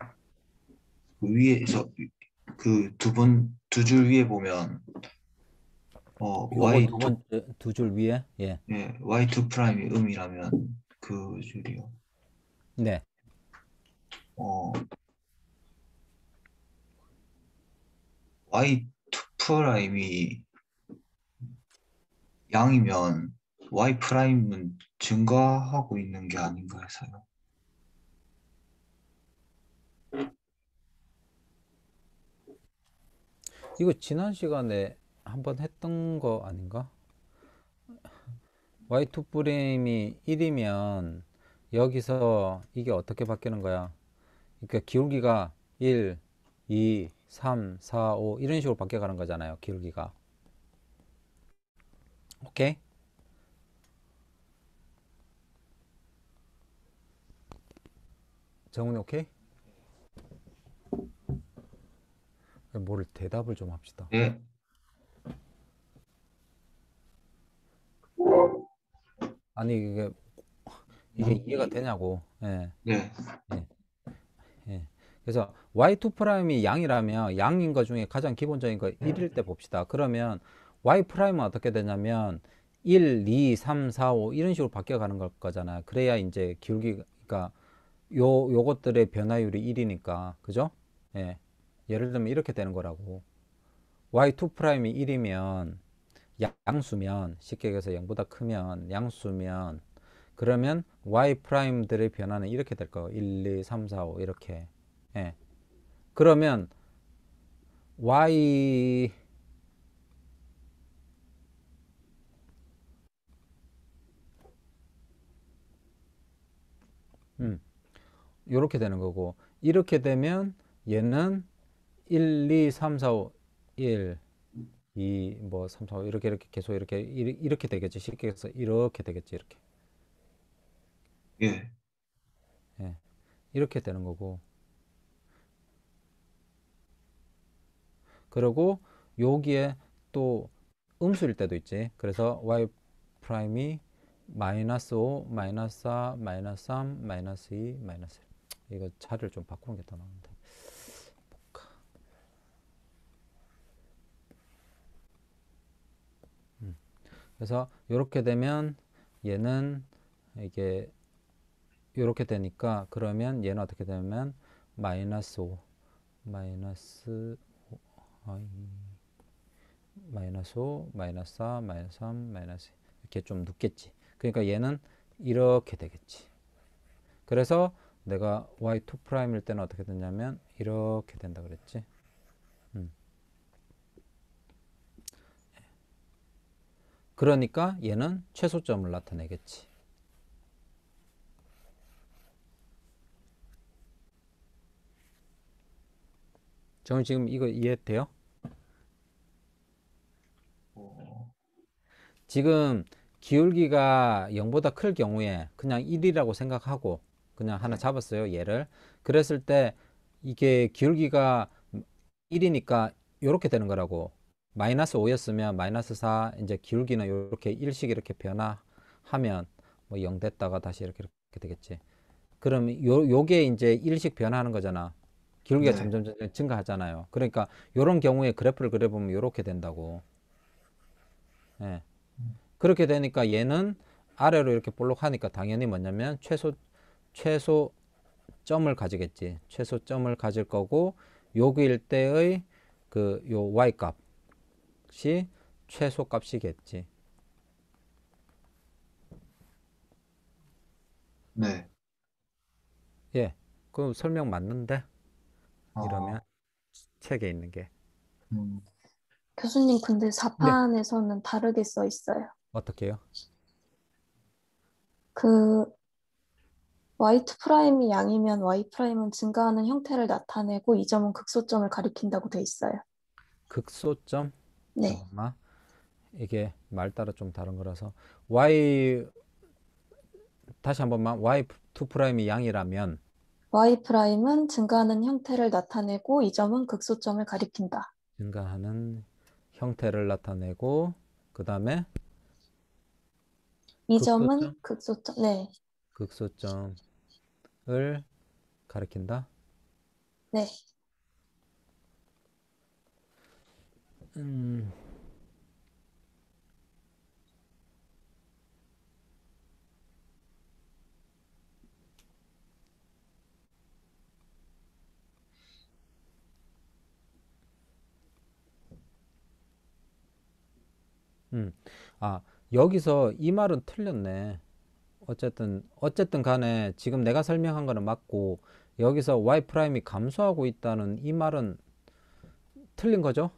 그 위에서 그 두 번 두 줄 위에 보면 어 요거 y 두줄 예, 위에 예. 예, y2 프라임이 음이라면 그 줄이요. 네. 어 y2 프라임이 양이면 y 프라임은 증가하고 있는 게 아닌가 해서요. 이거 지난 시간에 한번 했던 거 아닌가? y2 프레임이 1이면 여기서 이게 어떻게 바뀌는 거야? 그러니까 기울기가 1, 2, 3, 4, 5 이런 식으로 바뀌어 가는 거잖아요. 기울기가. 오케이? 정훈이 오케이? 뭘 대답을 좀 합시다. 예. 아니 이게 이게 이해가 되냐고. 예. 네. 예. 예. 그래서 y2 프라임이 양이라면 양인 것 중에 가장 기본적인 거 1일 때 봅시다. 그러면 y 프라임은 어떻게 되냐면 1, 2, 3, 4, 5 이런 식으로 바뀌어 가는 걸 거잖아. 요 그래야 이제 기울기 그러니까 요 요것들의 변화율이 1이니까. 그죠? 예. 예를 들면 이렇게 되는 거라고. y2 프라임이 1이면 양수면 쉽게 얘기해서 0보다 크면 양수면 그러면 y 프라임들의 변화는 이렇게 될 거예요. 1, 2, 3, 4, 5 이렇게. 예. 그러면 y 음. 요렇게 되는 거고 이렇게 되면 얘는 1, 2, 3, 4, 5, 1, 2, 뭐 3, 4, 5 이렇게 이렇게 계속 이렇게 이렇게 되겠지. 쉽게 해서 이렇게 되겠지. 이렇게. 예. 예. 이렇게 되는 거고. 그리고 여기에 또 음수일 때도 있지. 그래서 y 프라임이 마이너스 5, 마이너스 4, 마이너스 3, 마이너스 2, 마이너스 1. 이거 자를좀 바꾸는 게 더 나은데. 볼까. 음. 그래서 이렇게 되면 얘는 이게 이렇게 되니까 그러면 얘는 어떻게 되면 마이너스 5 마이너스 5 아이, 마이너스 5 마이너스 4 마이너스 3 마이너스 이렇게 좀 늦겠지 그러니까 얘는 이렇게 되겠지. 그래서 내가 y2 프라임일 때는 어떻게 되냐면 이렇게 된다 그랬지. 음. 그러니까 얘는 최소점을 나타내겠지. 저는 지금 이거 이해돼요? 어. 지금 기울기가 0보다 클 경우에 그냥 1이라고 생각하고 그냥 하나 네. 잡았어요 얘를 그랬을 때 이게 기울기가 1이니까 이렇게 되는 거라고 마이너스 5였으면 마이너스 4 이제 기울기는 이렇게 1씩 이렇게 변화하면 뭐 0 됐다가 다시 이렇게 이렇게 되겠지 그럼 요, 요게 이제 1씩 변화하는 거잖아 기울기가 네. 점점 증가하잖아요 그러니까 이런 경우에 그래프를 그려보면 이렇게 된다고 예. 네. 그렇게 되니까 얘는 아래로 이렇게 볼록하니까 당연히 뭐냐면 최소 최소 점을 가지겠지. 최소 점을 가질 거고 여기일 때의 그 요 y 값이 최소 값이겠지. 네. 예. 그럼 설명 맞는데? 아. 이러면 아. 책에 있는 게. 음. 교수님 근데 네. 사판에서는 다르게 써 있어요. 어떻게요? 그 Y트 프라임이 양이면 Y 프라임은 증가하는 형태를 나타내고 이 점은 극소점을 가리킨다고 돼 있어요. 극소점? 네. 아마 이게 말 따라 좀 다른 거라서 Y 다시 한 번만 Y2 프라임이 양이라면 Y 프라임은 증가하는 형태를 나타내고 이 점은 극소점을 가리킨다. 증가하는 형태를 나타내고 그 다음에 이 점은 극소점? 네. 극소점을 가리킨다. 네. 음. 음. 아, 여기서 이 말은 틀렸네. 어쨌든 어쨌든 간에 지금 내가 설명한 거는 맞고 여기서 y 프라임이 감소하고 있다는 이 말은 틀린 거죠.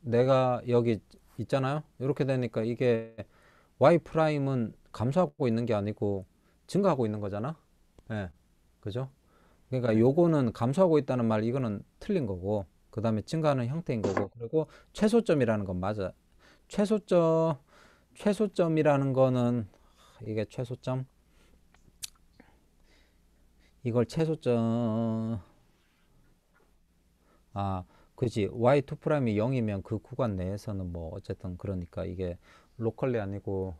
내가 여기 있잖아요. 이렇게 되니까 이게 y 프라임은 감소하고 있는 게 아니고 증가하고 있는 거잖아. 예. 네. 그죠? 그러니까 네. 요거는 감소하고 있다는 말 이거는 틀린 거고 그다음에 증가하는 형태인 거고 그리고 최소점이라는 건 맞아. 최소점 최소점이라는 거는 이게 최소점 이걸 최소점 아 그지 y2 프라임이 0이면 그 구간 내에서는 뭐 어쨌든 그러니까 이게 로컬리 아니고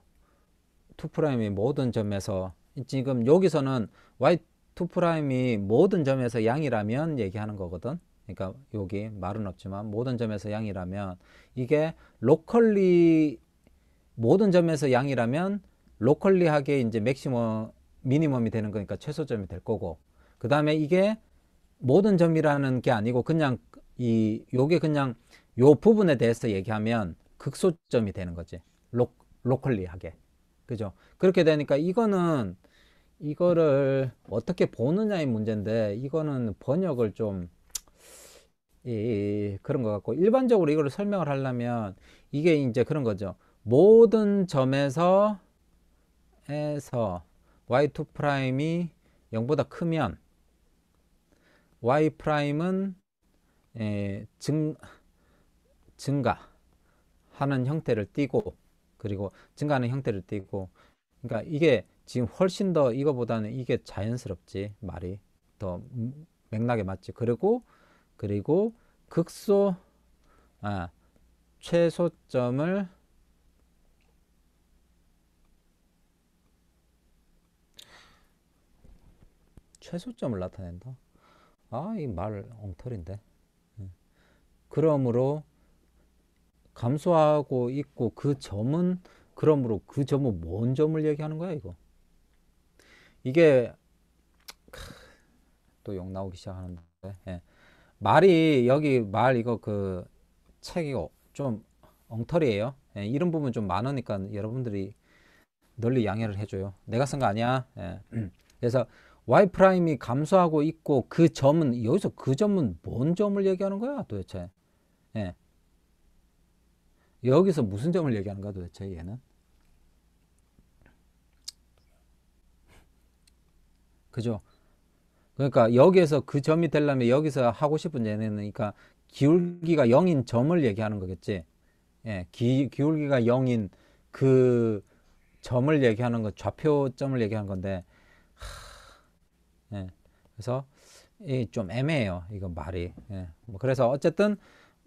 2 프라임이 모든 점에서 지금 여기서는 y2 프라임이 모든 점에서 양이라면 얘기하는 거거든 그러니까 여기 말은 없지만 모든 점에서 양이라면 이게 로컬리 모든 점에서 양이라면 로컬리하게 이제 맥시멈 미니멈이 되는 거니까 최소점이 될 거고 그 다음에 이게 모든 점이라는 게 아니고 그냥 이 요게 그냥 요 부분에 대해서 얘기하면 극소점이 되는 거지 로, 로컬리하게 그죠 그렇게 되니까 이거는 이거를 어떻게 보느냐의 문제인데 이거는 번역을 좀 이, 그런 것 같고 일반적으로 이거를 설명을 하려면 이게 이제 그런 거죠 모든 점에서 에서 y2 프라임이 0보다 크면 y 프라임은 증 증가하는 형태를 띠고 그리고 증가하는 형태를 띠고 그러니까 이게 지금 훨씬 더 이거보다는 이게 자연스럽지 말이 더 맥락에 맞지 그리고 그리고 극소 아 최소점을 최소점을 나타낸다. 아, 이 말 엉터리인데. 그러므로 감소하고 있고 그 점은 그러므로 그 점은 뭔 점을 얘기하는 거야 이거 이게 또 욕 나오기 시작하는데 예. 말이 여기 말 이거 그 책이 어, 좀 엉터리예요 예. 이런 부분 좀 많으니까 여러분들이 널리 양해를 해줘요 내가 쓴 거 아니야 예. 그래서 y 프라임이 감소하고 있고 그 점은 여기서 그 점은 뭔 점을 얘기하는 거야 도대체 예. 여기서 무슨 점을 얘기하는 거야 도대체 얘는 그죠 그러니까 여기에서 그 점이 되려면 여기서 하고 싶은 얘는 그러니까 기울기가 0인 점을 얘기하는 거겠지 예. 기, 기울기가 0인 그 점을 얘기하는 거 좌표점을 얘기하는 건데 그래서 이좀 애매해요. 이거 말이. 예. 뭐 그래서 어쨌든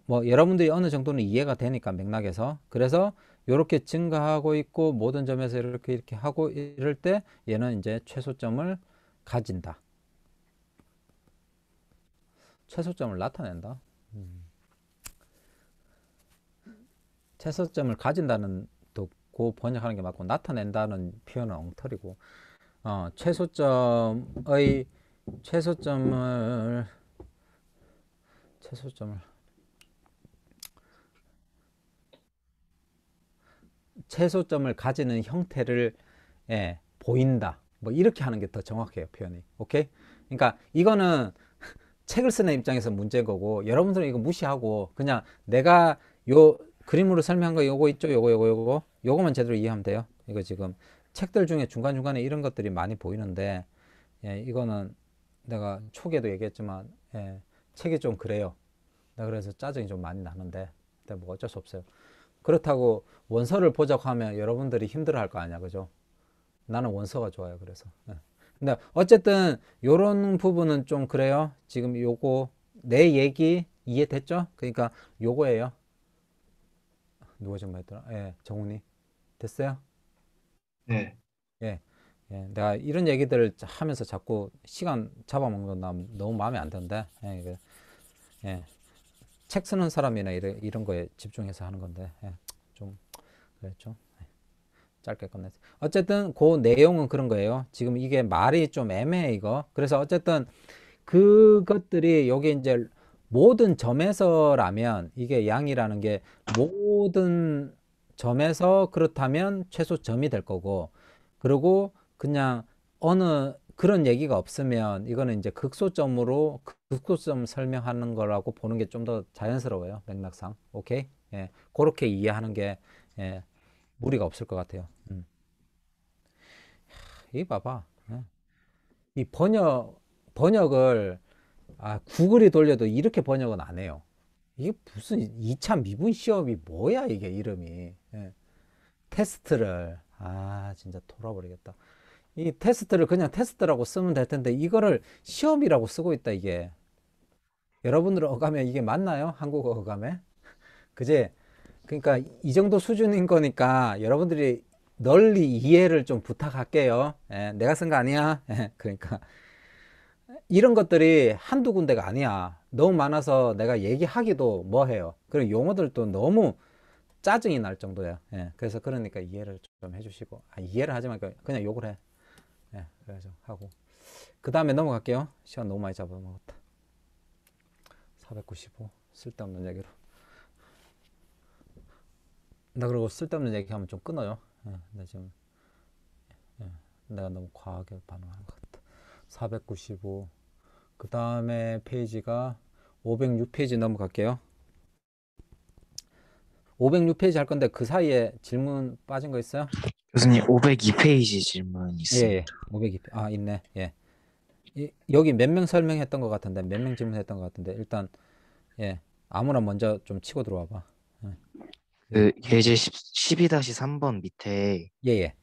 뭐 여러분들이 어느 정도는 이해가 되니까 맥락에서 그래서 이렇게 증가하고 있고 모든 점에서 이렇게 이렇게 하고 이럴 때 얘는 이제 최소점을 가진다. 최소점을 나타낸다. 음. 최소점을 가진다는 듣고 번역하는 게 맞고 나타낸다는 표현은 엉터리고 어, 최소점의 최소점을 최소점을 최소점을 가지는 형태를 예, 보인다. 뭐 이렇게 하는 게 더 정확해요 표현이. 오케이? 그러니까 이거는 책을 쓰는 입장에서 문제 거고 여러분들은 이거 무시하고 그냥 내가 요 그림으로 설명한 거 요거 있죠? 요거 요거 요거 요거만 제대로 이해하면 돼요. 이거 지금 책들 중에 중간중간에 이런 것들이 많이 보이는데 예, 이거는 내가 초기에도 얘기했지만 예, 책이 좀 그래요. 나 그래서 짜증이 좀 많이 나는데 근데 뭐 어쩔 수 없어요. 그렇다고 원서를 보자고 하면 여러분들이 힘들어할 거 아니야, 그죠? 나는 원서가 좋아요. 그래서. 예. 근데 어쨌든 요런 부분은 좀 그래요. 지금 요거 내 얘기 이해됐죠? 그러니까 요거예요. 누가 좀 말했더라? 예, 정훈이 됐어요? 네. 예, 내가 이런 얘기들을 하면서 자꾸 시간 잡아먹는 건 너무 마음에 안 든다. 예, 예, 책 쓰는 사람이나 이래, 이런 거에 집중해서 하는 건데 예, 좀 그랬죠. 예, 짧게 끝냈어 어쨌든 그 내용은 그런 거예요. 지금 이게 말이 좀 애매해 이거. 그래서 어쨌든 그것들이 여기 이제 모든 점에서라면 이게 양이라는 게 모든 점에서 그렇다면 최소점이 될 거고 그리고 그냥 어느 그런 얘기가 없으면 이거는 이제 극소점으로 극소점 설명하는 거라고 보는 게 좀 더 자연스러워요 맥락상 오케이 예 그렇게 이해하는 게 예, 무리가 없을 것 같아요 음. 이 봐봐 예. 이 번역 번역을 아 구글이 돌려도 이렇게 번역은 안 해요 이게 무슨 2차 미분 시험이 뭐야 이게 이름이 예. 테스트를 아 진짜 돌아버리겠다 이 테스트를 그냥 테스트라고 쓰면 될 텐데 이거를 시험이라고 쓰고 있다 이게 여러분들 어감에 이게 맞나요? 한국어 어감에 그제 그러니까 이 정도 수준인 거니까 여러분들이 널리 이해를 좀 부탁할게요 에, 예, 내가 쓴 거 아니야 에, 예, 그러니까 이런 것들이 한두 군데가 아니야 너무 많아서 내가 얘기하기도 뭐해요 그리고 용어들도 너무 짜증이 날 정도야 예, 그래서 그러니까 이해를 좀 해주시고 아, 이해를 하지 말고 그냥 욕을 해 예, 그래서 하고 그 다음에 넘어갈게요. 시간 너무 많이 잡아먹었다. 495 쓸데없는 얘기로. 나 그러고 쓸데없는 얘기하면 좀 끊어요. 예, 근데 지금 예, 내가 너무 과하게 반응하는 것 같다. 495. 그 다음에 페이지가 506페이지 넘어갈게요. 506페이지 할 건데 그 사이에 질문 빠진 거 있어요? 교수님 502페이지 질문이 있습니다. 예, 502페이지. 예. 아, 있네. 예. 여기 몇 명 설명했던 것 같은데 몇 명 질문했던 것 같은데 일단 예. 아무나 먼저 좀 치고 들어와 봐. 예. 그 예제 12-3번 밑에 예, 예.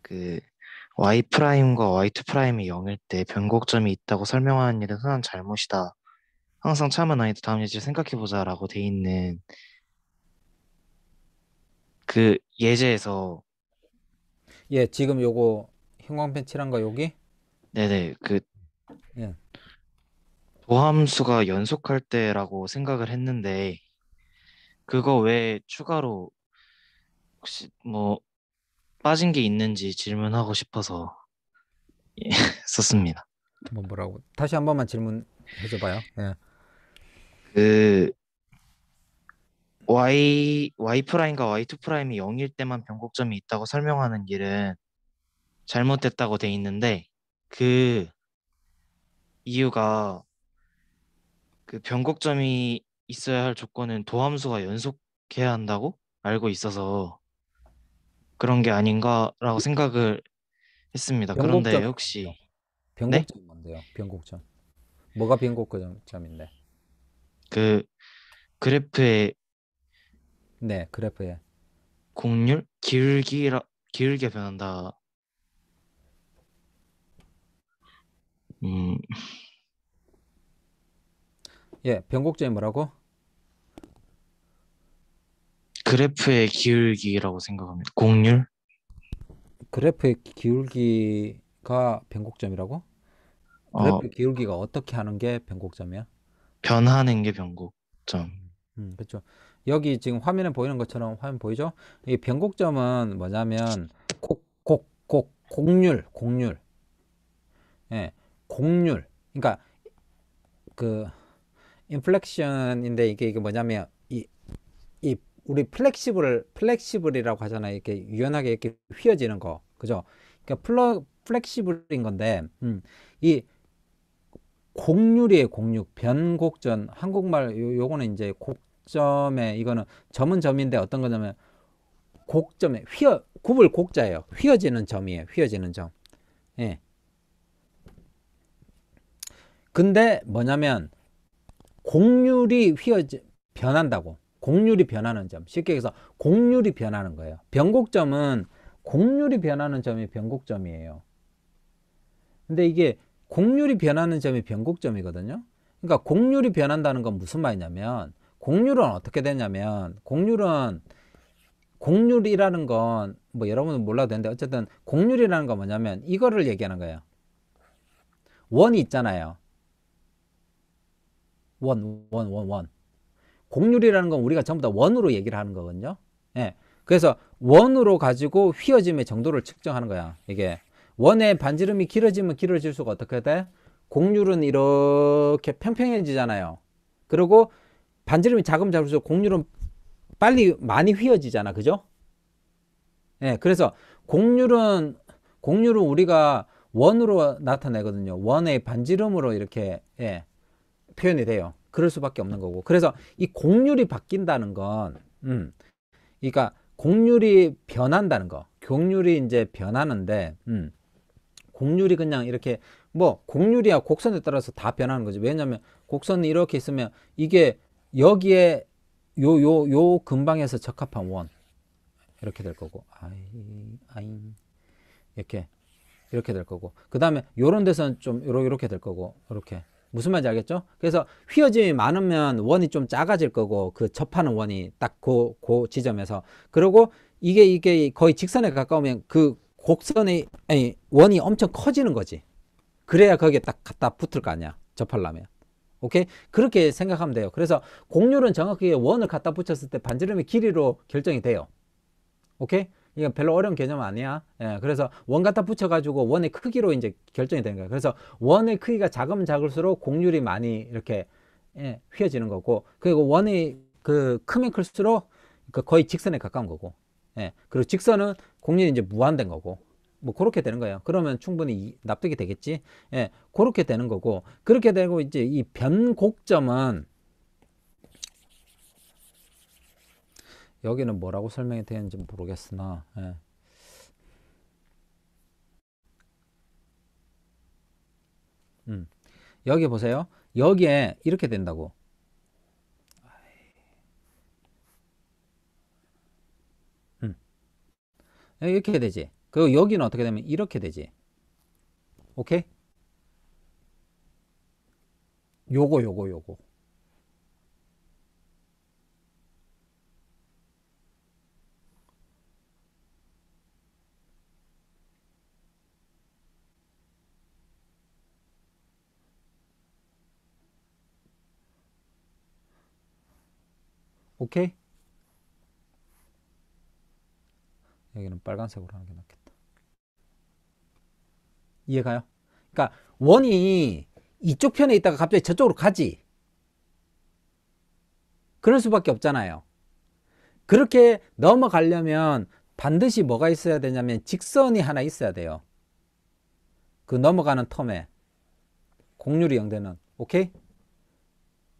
그 y 프라임과 y2 프라임이 0일 때 변곡점이 있다고 설명하는 일은 흔한 잘못이다. 항상 참은 아니다. 다음 예제 생각해 보자라고 돼 있는 그 예제에서 예, 지금 요거 형광펜 칠한 거 여기? 네네, 그 예. 도함수가 연속할 때라고 생각을 했는데 그거 외에 추가로 혹시 뭐 빠진 게 있는지 질문하고 싶어서 예, 썼습니다. 뭐 뭐라고? 다시 한 번만 질문해 줘 봐요. 예. 그 y y 프라임과 y 2 프라임이 0일 때만 변곡점이 있다고 설명하는 길은 잘못됐다고 돼 있는데 그 이유가 그 변곡점이 있어야 할 조건은 도함수가 연속해야 한다고 알고 있어서 그런 게 아닌가라고 생각을 했습니다. 그런데 혹시 네? 변곡점 네? 뭔데요? 변곡점 뭐가 변곡점인데? 그그래프에 네, 그래프에. 곡률 길기라 길게 변한다. 음. 예, 변곡점이 뭐라고? 그래프의 기울기라고 생각합니다. 곡률? 그래프의 기울기가 변곡점이라고? 그래프 어, 기울기가 어떻게 하는 게 변곡점이야? 변하는 게 변곡점. 음, 그렇죠. 여기 지금 화면에 보이는 것처럼 화면 보이죠? 이 변곡점은 뭐냐면 곡, 곡, 곡, 곡률, 곡률. 예, 곡률. 그러니까 그 인플렉션인데 이게 이게 뭐냐면 이 이 우리 플렉시블 플렉시블이라고 하잖아요. 이렇게 유연하게 이렇게 휘어지는 거. 그죠? 그러니까 플러 플렉시블인 건데 음, 이곡률이에 곡률. 변곡전. 한국말 요, 요거는 이제 곡 곡점에 이거는 점은 점인데 어떤 거냐면 곡점에 휘어 굽을 곡자예요. 휘어지는 점이에요. 휘어지는 점. 예. 근데 뭐냐면 곡률이 휘어지 변한다고. 곡률이 변하는 점. 쉽게 얘기해서 곡률이 변하는 거예요. 변곡점은 곡률이 변하는 점이 변곡점이에요. 근데 이게 곡률이 변하는 점이 변곡점이거든요. 그러니까 곡률이 변한다는 건 무슨 말이냐면 공률은 어떻게 되냐면 공률은 공률이라는 건 뭐 여러분은 몰라도 되는데 어쨌든 공률이라는 건 뭐냐면 이거를 얘기하는 거예요. 원이 있잖아요. 원, 원, 원, 원. 공률이라는 건 우리가 전부 다 원으로 얘기를 하는 거거든요. 예. 그래서 원으로 가지고 휘어짐의 정도를 측정하는 거야. 이게 원의 반지름이 길어지면 길어질수록 어떻게 돼? 공률은 이렇게 평평해지잖아요. 그리고 반지름이 작으면 작을수록 곡률은 빨리 많이 휘어지잖아. 그죠? 예, 그래서 곡률은 곡률은 우리가 원으로 나타내거든요. 원의 반지름으로 이렇게 예, 표현이 돼요. 그럴 수밖에 없는 거고. 그래서 이 곡률이 바뀐다는 건 음. 그러니까 곡률이 변한다는 거. 곡률이 이제 변하는데 음. 곡률이 그냥 이렇게 뭐 곡률이야 곡선에 따라서 다 변하는 거지. 왜냐면 곡선이 이렇게 있으면 이게 여기에 요 요 요 근방에서 적합한 원 이렇게 될 거고 아이 아이 이렇게 이렇게 될 거고 그 다음에 요런 데서는 좀 요렇게 이렇게 될 거고 이렇게 무슨 말인지 알겠죠? 그래서 휘어짐이 많으면 원이 좀 작아질 거고 그 접하는 원이 딱그 그 지점에서 그리고 이게 이게 거의 직선에 가까우면 그 곡선의 아니 원이 엄청 커지는 거지 그래야 거기에 딱 갖다 붙을 거 아니야 접하려면 오케이 그렇게 생각하면 돼요 그래서 곡률은 정확하게 원을 갖다 붙였을 때 반지름의 길이로 결정이 돼요 오케이 이건 별로 어려운 개념 아니야 예, 그래서 원 갖다 붙여 가지고 원의 크기로 이제 결정이 되는 거예요 그래서 원의 크기가 작으면 작을수록 곡률이 많이 이렇게 예, 휘어지는 거고 그리고 원이 그 크면 클수록 그 거의 직선에 가까운 거고 예, 그리고 직선은 곡률이 이제 무한된 거고 뭐 그렇게 되는 거예요. 그러면 충분히 납득이 되겠지. 예, 그렇게 되는 거고 그렇게 되고 이제 이 변곡점은 여기는 뭐라고 설명이 되는지 모르겠으나 예. 음. 여기 보세요. 여기에 이렇게 된다고. 음. 예, 이렇게 되지. 그리고 여기는 어떻게 되면 이렇게 되지. 오케이? 요거 요거 요거 오케이? 여기는 빨간색으로 하는 게 낫겠다. 이해가요? 그러니까 원이 이쪽 편에 있다가 갑자기 저쪽으로 가지. 그럴 수밖에 없잖아요. 그렇게 넘어가려면 반드시 뭐가 있어야 되냐면 직선이 하나 있어야 돼요. 그 넘어가는 텀에 공률이 0되는 오케이?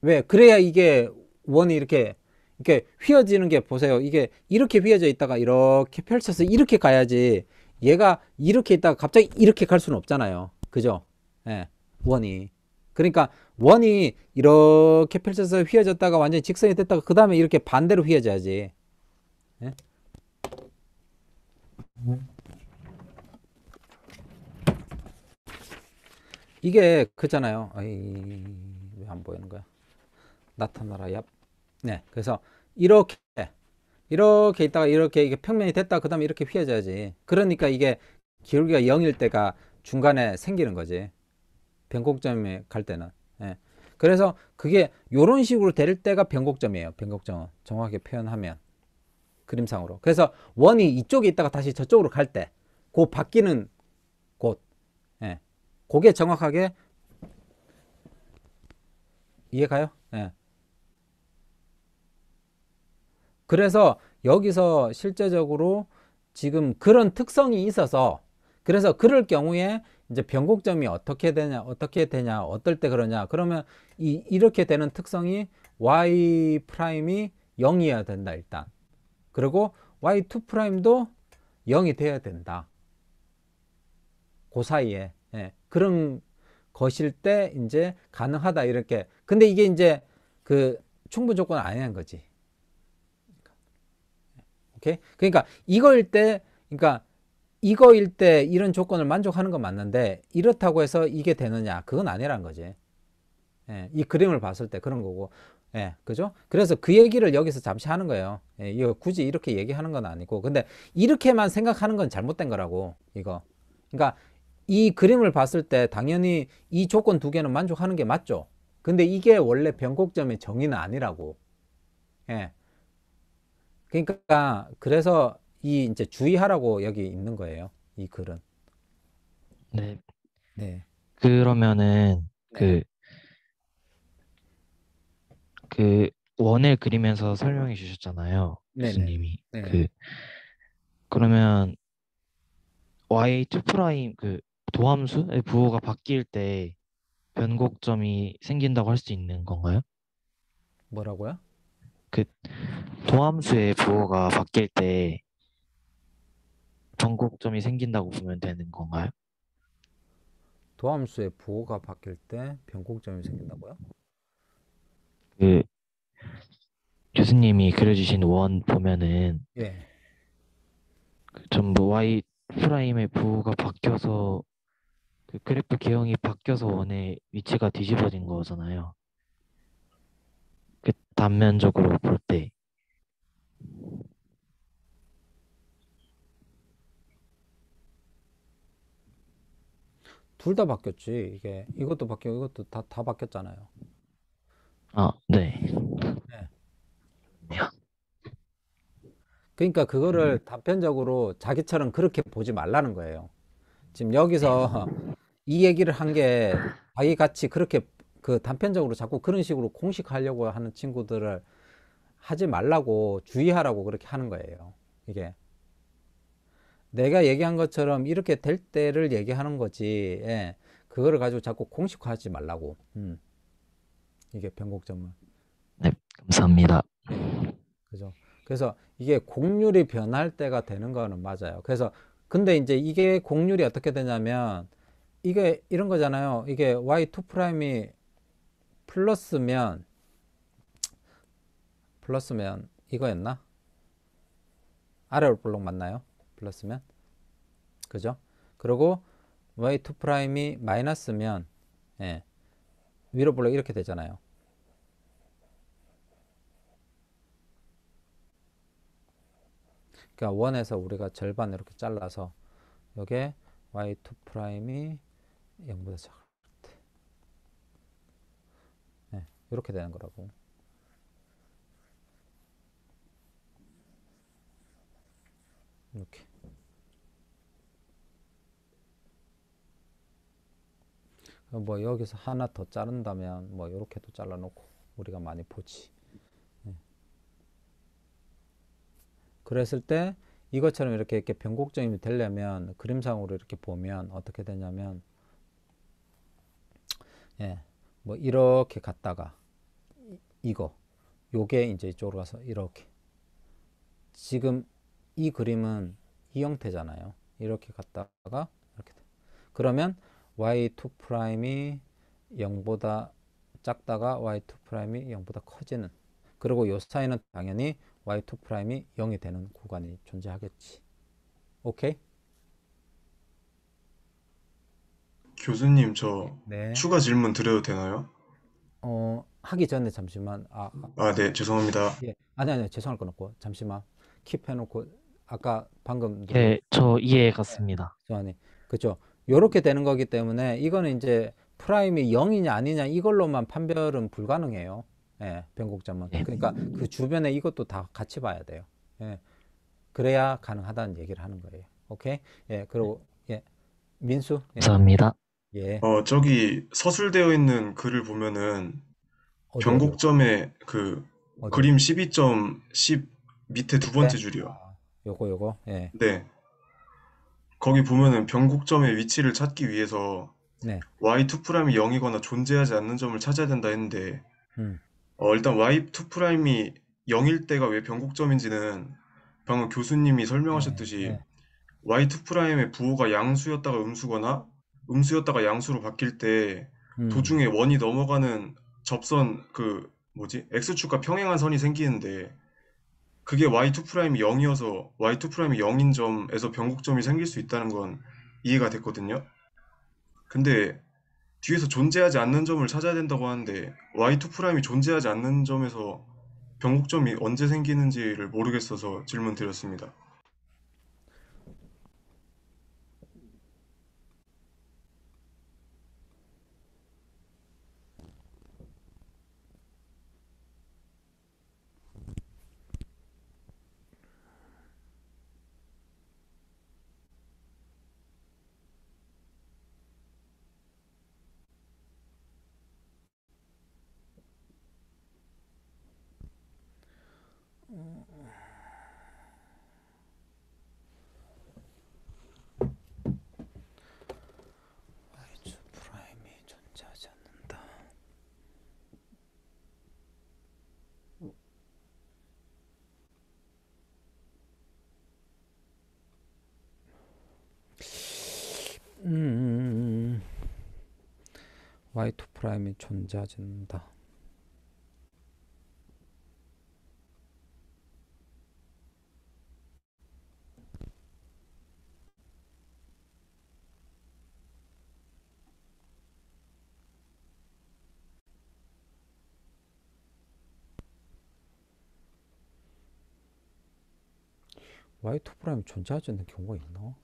왜? 그래야 이게 원이 이렇게 이렇게 휘어지는 게 보세요. 이게 이렇게 휘어져 있다가 이렇게 펼쳐서 이렇게 가야지 얘가 이렇게 있다가 갑자기 이렇게 갈 수는 없잖아요. 그죠? 예, 원이. 그러니까 원이 이렇게 펼쳐서 휘어졌다가 완전히 직선이 됐다가 그 다음에 이렇게 반대로 휘어져야지. 예? 이게 그잖아요. 왜 안 보이는 거야? 나타나라 얍. 네, 그래서 이렇게 이렇게 있다가 이렇게 이게 평면이 됐다 그 다음에 이렇게 휘어져야지 그러니까 이게 기울기가 0일 때가 중간에 생기는 거지 변곡점에 갈 때는 예. 그래서 그게 요런 식으로 될 때가 변곡점이에요 변곡점은 정확하게 표현하면 그림상으로 그래서 원이 이쪽에 있다가 다시 저쪽으로 갈때그 바뀌는 곳 예. 그게 정확하게 이해가요? 예. 그래서 여기서 실제적으로 지금 그런 특성이 있어서 그래서 그럴 경우에 이제 변곡점이 어떻게 되냐 어떻게 되냐 어떨 때 그러냐 그러면 이, 이렇게 되는 특성이 y 프라임이 0이어야 된다 일단 그리고 y2 프라임도 0이 돼야 된다 그 사이에 예, 그런 것일 때 이제 가능하다 이렇게 근데 이게 이제 그 충분 조건 아니란 거지 오케이? 그러니까 이거일 때 그러니까 이거일 때 이런 조건을 만족하는 건 맞는데 이렇다고 해서 이게 되느냐 그건 아니란 거지 예, 이 그림을 봤을 때 그런 거고 예, 그죠? 그래서 그 얘기를 여기서 잠시 하는 거예요 예, 이거 굳이 이렇게 얘기하는 건 아니고 근데 이렇게만 생각하는 건 잘못된 거라고 이거 그러니까 이 그림을 봤을 때 당연히 이 조건 두 개는 만족하는 게 맞죠 근데 이게 원래 변곡점의 정의는 아니라고 예, 그러니까 그래서 이 이제 주의하라고 여기 있는 거예요. 이 글은. 네. 네. 그러면은 네. 그그 그 원을 그리면서 설명해 주셨잖아요. 네, 네. 교수님이. 네그 그러면 y 2 프라임 그 도함수 예, 부호가 바뀔 때 변곡점이 생긴다고 할 수 있는 건가요? 뭐라고요? 그 도함수의 부호가 바뀔 때 변곡점이 생긴다고 보면 되는 건가요? 도함수의 부호가 바뀔 때 변곡점이 생긴다고요? 그 교수님이 그려주신 원 보면은 예. 그 전부 y 프라임의 부호가 바뀌어서 그 그래프 개형이 바뀌어서 원의 위치가 뒤집어진 거잖아요. 그 단면적으로 볼 때. 둘 다 바뀌었지. 이게 이것도 바뀌고 이것도 다, 다 바뀌었잖아요. 아, 네. 네. 그러니까 그거를 음. 단편적으로 자기처럼 그렇게 보지 말라는 거예요. 지금 여기서 네. 이 얘기를 한 게 자기같이 그렇게 그 단편적으로 자꾸 그런 식으로 공식하려고 하는 친구들을 하지 말라고 주의하라고 그렇게 하는 거예요. 이게 내가 얘기한 것처럼 이렇게 될 때를 얘기하는 거지. 예. 그거를 가지고 자꾸 공식화하지 말라고. 음. 이게 변곡점은. 네, 감사합니다. 그죠. 그래서 이게 곡률이 변할 때가 되는 거는 맞아요. 그래서 근데 이제 이게 곡률이 어떻게 되냐면 이게 이런 거잖아요. 이게 y2 프라임이 플러스면 플러스면 이거였나? 아래로 블록 맞나요? 플러스면 그죠? 그리고 y2 프라임이 마이너스면 예, 위로 블록 이렇게 되잖아요. 그러니까 원에서 우리가 절반 이렇게 잘라서 이게 y2 프라임이 0보다 작 이렇게 되는 거라고. 이렇게. 뭐 여기서 하나 더 자른다면 뭐 이렇게 또 잘라놓고 우리가 많이 보지. 네. 그랬을 때 이것처럼 이렇게 이렇게 변곡점이 되려면 그림상으로 이렇게 보면 어떻게 되냐면 예, 뭐 이렇게 갔다가 이거 요게 이제 이쪽으로 가서 이렇게 지금 이 그림은 이 형태잖아요 이렇게 갔다가 이렇게 돼. 그러면 y2 프라임이 0보다 작다가 y2 프라임이 0보다 커지는 그리고 요 사이는 당연히 y2 프라임이 0이 되는 구간이 존재하겠지 오케이? 교수님 저 네. 추가 질문 드려도 되나요? 어 하기 전에 잠시만 아, 아, 아, 네, 죄송합니다. 예. 아니 아니 죄송할 건 없고 잠시만 킵해 놓고 아까 방금 누 네, 예, 저 이해 갔습니다. 죄송하네. 그죠? 요렇게 되는 거기 때문에 이거는 이제 프라임이 0이냐 아니냐 이걸로만 판별은 불가능해요. 예, 변곡점은. 네. 그러니까 그 주변에 이것도 다 같이 봐야 돼요. 예. 그래야 가능하다는 얘기를 하는 거예요. 오케이? 예, 그리고 예. 민수. 예. 감사합니다. 예. 어, 저기 서술되어 있는 글을 보면은 어디 어 변곡점에 그 어디? 그림 12.10 밑에 두 번째 네. 줄이요. 아, 요거 요거. 예. 네. 거기 보면은 변곡점의 위치를 찾기 위해서 네. y2 프라임이 0이거나 존재하지 않는 점을 찾아야 된다 했는데 음. 어, 일단 y2 프라임이 0일 때가 왜 변곡점인지는 방금 교수님이 설명하셨듯이 네. y2 프라임의 부호가 양수였다가 음수거나 음수였다가 양수로 바뀔 때 음. 도중에 원이 넘어가는 접선 그 뭐지? X축과 평행한 선이 생기는데 그게 y2 프라임이 0이어서 y2 프라임이 0인 점에서 변곡점이 생길 수 있다는 건 이해가 됐거든요. 근데 뒤에서 존재하지 않는 점을 찾아야 된다고 하는데 y2 프라임이 존재하지 않는 점에서 변곡점이 언제 생기는지를 모르겠어서 질문 드렸습니다. 존재진다. 이2 프라임이 존재하지 않는 경우가 있나?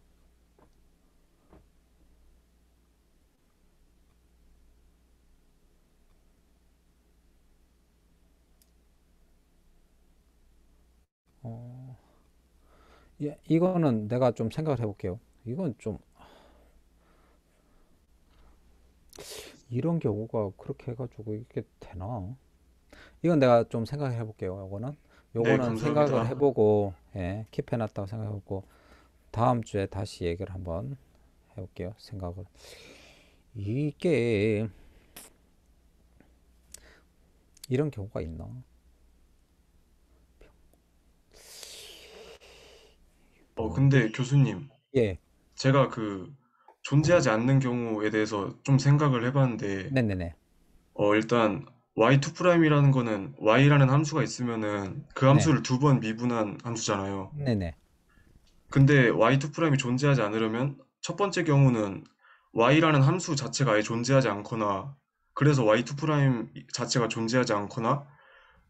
예, 이거는 내가 좀 생각을 해볼게요. 이건 좀 이런 경우가 그렇게 해가지고 이게 되나? 이건 내가 좀 생각해 볼게요. 요거는 요거는 네, 생각을 해보고 예, 킵해놨다고 생각하고 다음 주에 다시 얘기를 한번 해볼게요. 생각을 이게 이런 경우가 있나? 근데 교수님, 예. 제가 그 존재하지 않는 경우에 대해서 좀 생각을 해봤는데, 네네네. 어, 일단 y2 프라임이라는 거는 y라는 함수가 있으면은 그 네. 함수를 두 번 미분한 함수잖아요. 네네. 근데 y2 프라임이 존재하지 않으려면 첫 번째 경우는 y라는 함수 자체가 아예 존재하지 않거나 그래서 y2 프라임 자체가 존재하지 않거나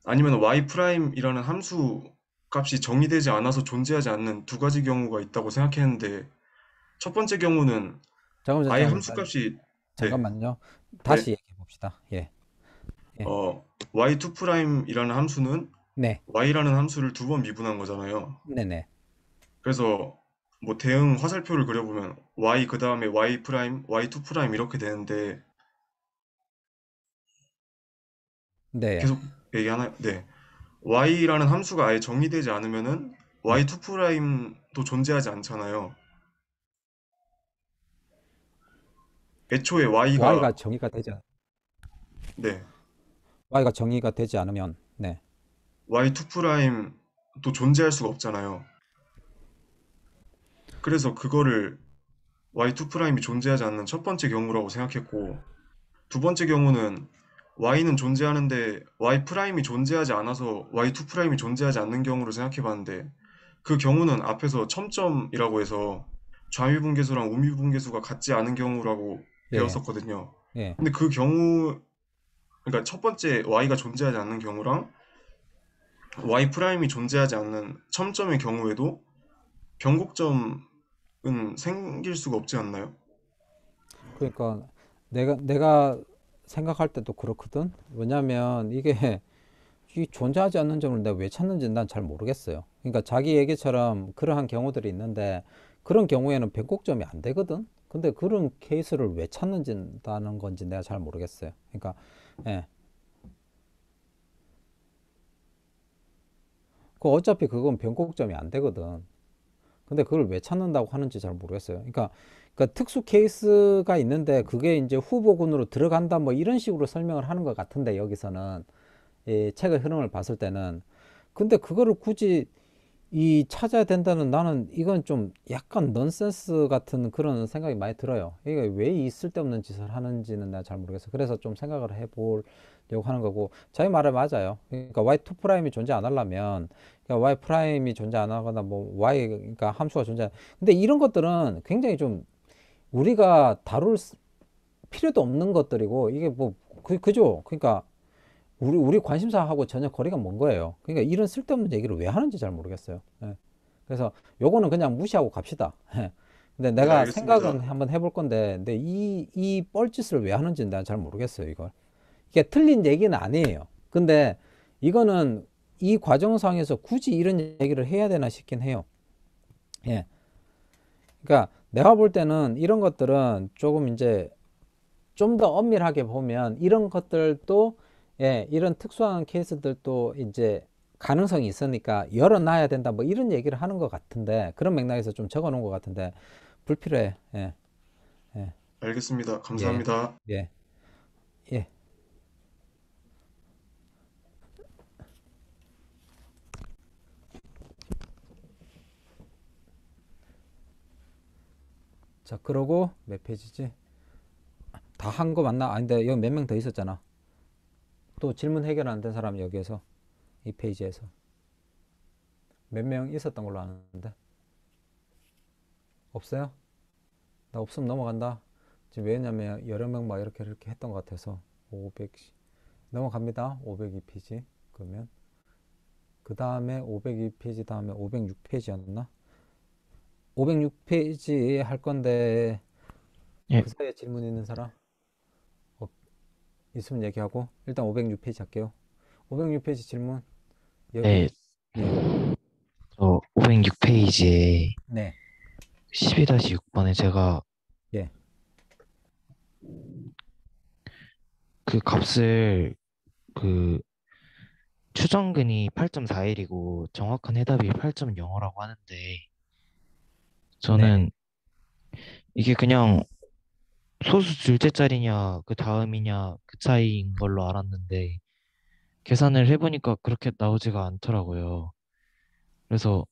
아니면 y 프라임이라는 함수 값이 정의되지 않아서 존재하지 않는 두 가지 경우가 있다고 생각했는데 첫 번째 경우는 잠깐만, 아예 함수값이 네. 잠깐만요. 다시 네. 얘기해 봅시다. 예. 예. 어, y2 프라임이라는 함수는 네. y라는 함수를 두 번 미분한 거잖아요. 네네. 그래서 뭐 대응 화살표를 그려보면 y 그 다음에 y 프라임, y2 프라임 이렇게 되는데 네. 계속 얘기하나 네. y라는 함수가 아예 정의되지 않으면은 y2'도 프라임 존재하지 않잖아요. 애초에 y가 y가 정의가 되지 않... 네. y가 정의가 되지 않으면 네. y2'도 프라임 존재할 수가 없잖아요. 그래서 그거를 y2'이 프라임 존재하지 않는 첫 번째 경우라고 생각했고 두 번째 경우는 y는 존재하는데 y 프라임이 존재하지 않아서 y2 프라임이 존재하지 않는 경우를 생각해 봤는데 그 경우는 앞에서 첨점이라고 해서 좌유분계수랑 우미분계수가 같지 않은 경우라고 네. 배웠었거든요. 네. 근데 그 경우 그러니까 첫 번째 y가 존재하지 않는 경우랑 y 프라임이 존재하지 않는 첨점의 경우에도 변곡점은 생길 수가 없지 않나요? 그러니까 내가 내가 생각할 때도 그렇거든. 왜냐면 이게 이 존재하지 않는 점을 내가 왜 찾는지 난 잘 모르겠어요. 그러니까 자기 얘기처럼 그러한 경우들이 있는데 그런 경우에는 변곡점이 안 되거든. 근데 그런 케이스를 왜 찾는다는 건지 내가 잘 모르겠어요. 그러니까 예. 그 어차피 그건 변곡점이 안 되거든. 근데 그걸 왜 찾는다고 하는지 잘 모르겠어요. 그러니까, 그러니까 특수 케이스가 있는데 그게 이제 후보군으로 들어간다 뭐 이런 식으로 설명을 하는 것 같은데 여기서는 이 책의 흐름을 봤을 때는 근데 그거를 굳이 이 찾아야 된다는 나는 이건 좀 약간 넌센스 같은 그런 생각이 많이 들어요. 이게 왜이 쓸데없는 짓을 하는지는 내가 잘 모르겠어. 그래서 좀 생각을 해보려고 하는 거고 자기 말을 맞아요. 그러니까 y 2 프라임이 존재 안 하려면 그러니까 y 프라임이 존재 안 하거나 뭐 y 그러니까 함수가 존재. 근데 이런 것들은 굉장히 좀 우리가 다룰 필요도 없는 것들이고 이게 뭐 그, 그죠? 그러니까 우리 우리 관심사하고 전혀 거리가 먼 거예요. 그러니까 이런 쓸데없는 얘기를 왜 하는지 잘 모르겠어요. 예. 그래서 요거는 그냥 무시하고 갑시다. 예. 근데 내가 네, 생각은 한번 해볼 건데, 근데 이, 이 뻘짓을 왜 하는지 는난 잘 모르겠어요, 이걸. 이게 틀린 얘기는 아니에요. 근데 이거는 이 과정상에서 굳이 이런 얘기를 해야 되나 싶긴 해요. 예. 그러니까 내가 볼 때는 이런 것들은 조금 이제 좀 더 엄밀하게 보면 이런 것들도 예, 이런 특수한 케이스들도 이제 가능성이 있으니까 열어놔야 된다 뭐 이런 얘기를 하는 것 같은데 그런 맥락에서 좀 적어 놓은 것 같은데 불필요해 예. 예. 알겠습니다 감사합니다 예. 예. 예. 자 그러고 몇 페이지지 다 한 거 맞나 아닌데 여기 몇 명 더 있었잖아 또 질문 해결 안 된 사람 여기에서 이 페이지에서 몇 명 있었던 걸로 아는데 없어요? 나 없으면 넘어간다. 지금 왜냐면 여러 명 막 이렇게 이렇게 했던 것 같아서 500 넘어갑니다. 502페이지 그러면 그 다음에 502페이지 다음에 506페이지였나? 506페이지 할 건데 예. 그 사이에 질문 있는 사람? 있으면 얘기하고 일단 506페이지 할게요. 506페이지 질문. 여기. 네. 네. 저 506페이지에 네. 12-6번에 제가 예. 그 값을 그 추정근이 8.41이고 정확한 해답이 8.05라고 하는데 저는 네. 이게 그냥 소수 둘째 자리냐 그 다음이냐 그 차이인 걸로 알았는데 계산을 해보니까 그렇게 나오지가 않더라고요. 그래서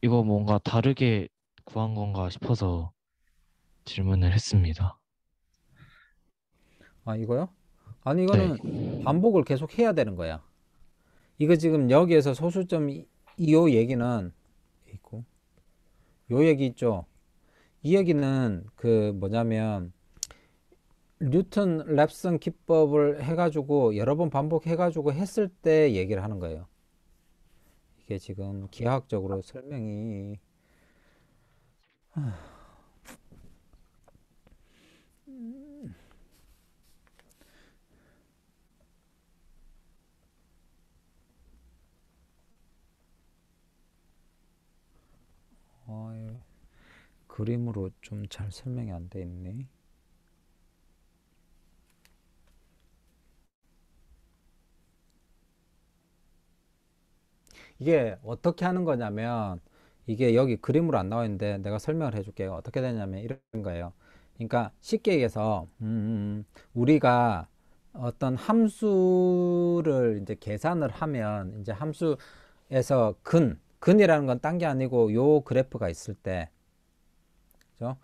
이거 뭔가 다르게 구한 건가 싶어서 질문을 했습니다. 아 이거요? 아니 네. 이거는 네. 반복을 계속 해야 되는 거야. 이거 지금 여기에서 소수점 2호 얘기는 있고 요 얘기 있죠. 이 얘기는 그 뭐냐면 뉴턴 랩슨 기법을 해가지고 여러 번 반복해가지고 했을 때 얘기를 하는 거예요. 이게 지금 기하학적으로 설명이 아. 음. 어, 예. 그림으로 좀 잘 설명이 안 돼 있네. 이게 어떻게 하는 거냐면 이게 여기 그림으로 안 나와 있는데 내가 설명을 해줄게요. 어떻게 되냐면 이런 거예요. 그러니까 쉽게 얘기해서 음, 우리가 어떤 함수를 이제 계산을 하면 이제 함수에서 근 근이라는 건 딴 게 아니고 요 그래프가 있을 때 그죠?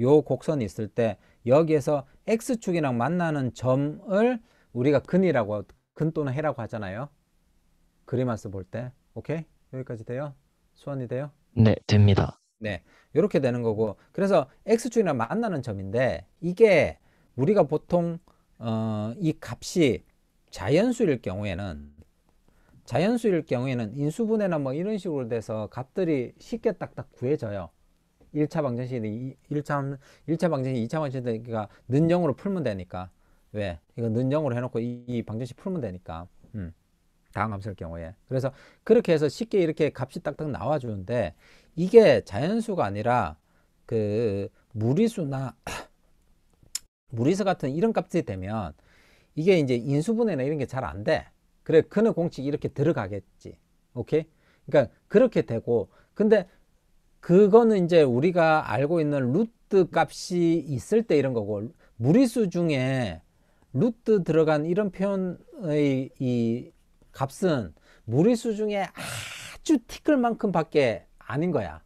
요 곡선이 있을 때 여기에서 x축이랑 만나는 점을 우리가 근이라고 근 또는 해라고 하잖아요. 그리마스 볼 때. 오케이? 여기까지 돼요? 수원이 돼요? 네, 됩니다. 네. 요렇게 되는 거고. 그래서 x축이랑 만나는 점인데 이게 우리가 보통 어, 이 값이 자연수일 경우에는 자연수일 경우에는 인수분해나 뭐 이런 식으로 돼서 값들이 쉽게 딱딱 구해져요. 1차 방정식이데 1차, 1차 방정식, 2차 방정식이니까 그러니까 는정으로 풀면 되니까. 왜? 이거 는정으로 해놓고 이, 이 방정식 풀면 되니까. 음. 다항 함수일 경우에. 그래서 그렇게 해서 쉽게 이렇게 값이 딱딱 나와주는데 이게 자연수가 아니라 그 무리수나 무리수 같은 이런 값이 되면 이게 이제 인수분해나 이런 게 잘 안 돼. 그래, 그느 공식 이렇게 들어가겠지. 오케이? 그러니까 그렇게 되고 근데 그거는 이제 우리가 알고 있는 루트 값이 있을 때 이런 거고 무리수 중에 루트 들어간 이런 표현의 이 값은 무리수 중에 아주 티끌만큼 밖에 아닌 거야.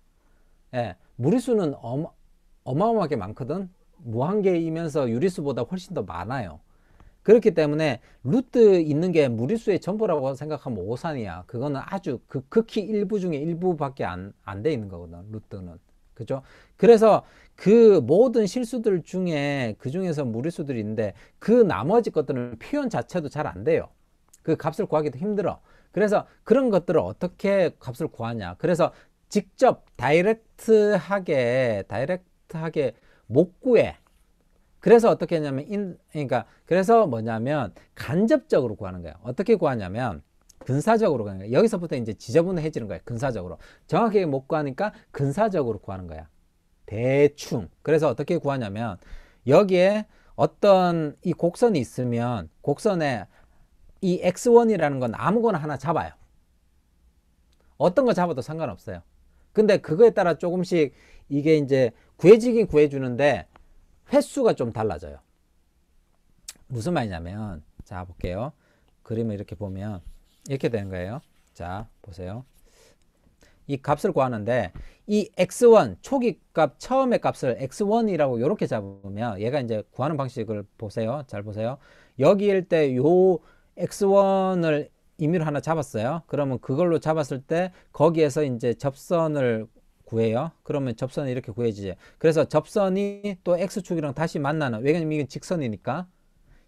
예, 무리수는 어마, 어마어마하게 많거든. 무한계이면서 유리수보다 훨씬 더 많아요. 그렇기 때문에 루트 있는 게 무리수의 전부라고 생각하면 오산이야. 그거는 아주 그, 극히 일부 중에 일부밖에 안 안 돼 있는 거거든. 루트는. 그죠? 그래서 그 모든 실수들 중에 그 중에서 무리수들이 있는데 그 나머지 것들은 표현 자체도 잘 안 돼요. 그 값을 구하기도 힘들어. 그래서 그런 것들을 어떻게 값을 구하냐. 그래서 직접 다이렉트하게 다이렉트하게 못 구해. 그래서 어떻게 했냐면 인, 그러니까 그래서 뭐냐면 간접적으로 구하는 거예요 어떻게 구하냐면 근사적으로 가는 거예요 여기서부터 이제 지저분해지는 거예요 근사적으로. 정확하게 못 구하니까 근사적으로 구하는 거야. 대충. 그래서 어떻게 구하냐면 여기에 어떤 이 곡선이 있으면 곡선에 이 x1이라는 건 아무거나 하나 잡아요. 어떤 거 잡아도 상관없어요. 근데 그거에 따라 조금씩 이게 이제 구해지긴 구해주는데 횟수가 좀 달라져요. 무슨 말이냐면 자 볼게요. 그림을 이렇게 보면 이렇게 되는 거예요. 자 보세요. 이 값을 구하는데 이 x1 초기 값 처음의 값을 x1이라고 이렇게 잡으면 얘가 이제 구하는 방식을 보세요. 잘 보세요. 여기일 때 요 x1을 임의로 하나 잡았어요. 그러면 그걸로 잡았을 때 거기에서 이제 접선을 구해요. 그러면 접선이 이렇게 구해지죠. 그래서 접선이 또 x축이랑 다시 만나는 왜냐면 이건 직선이니까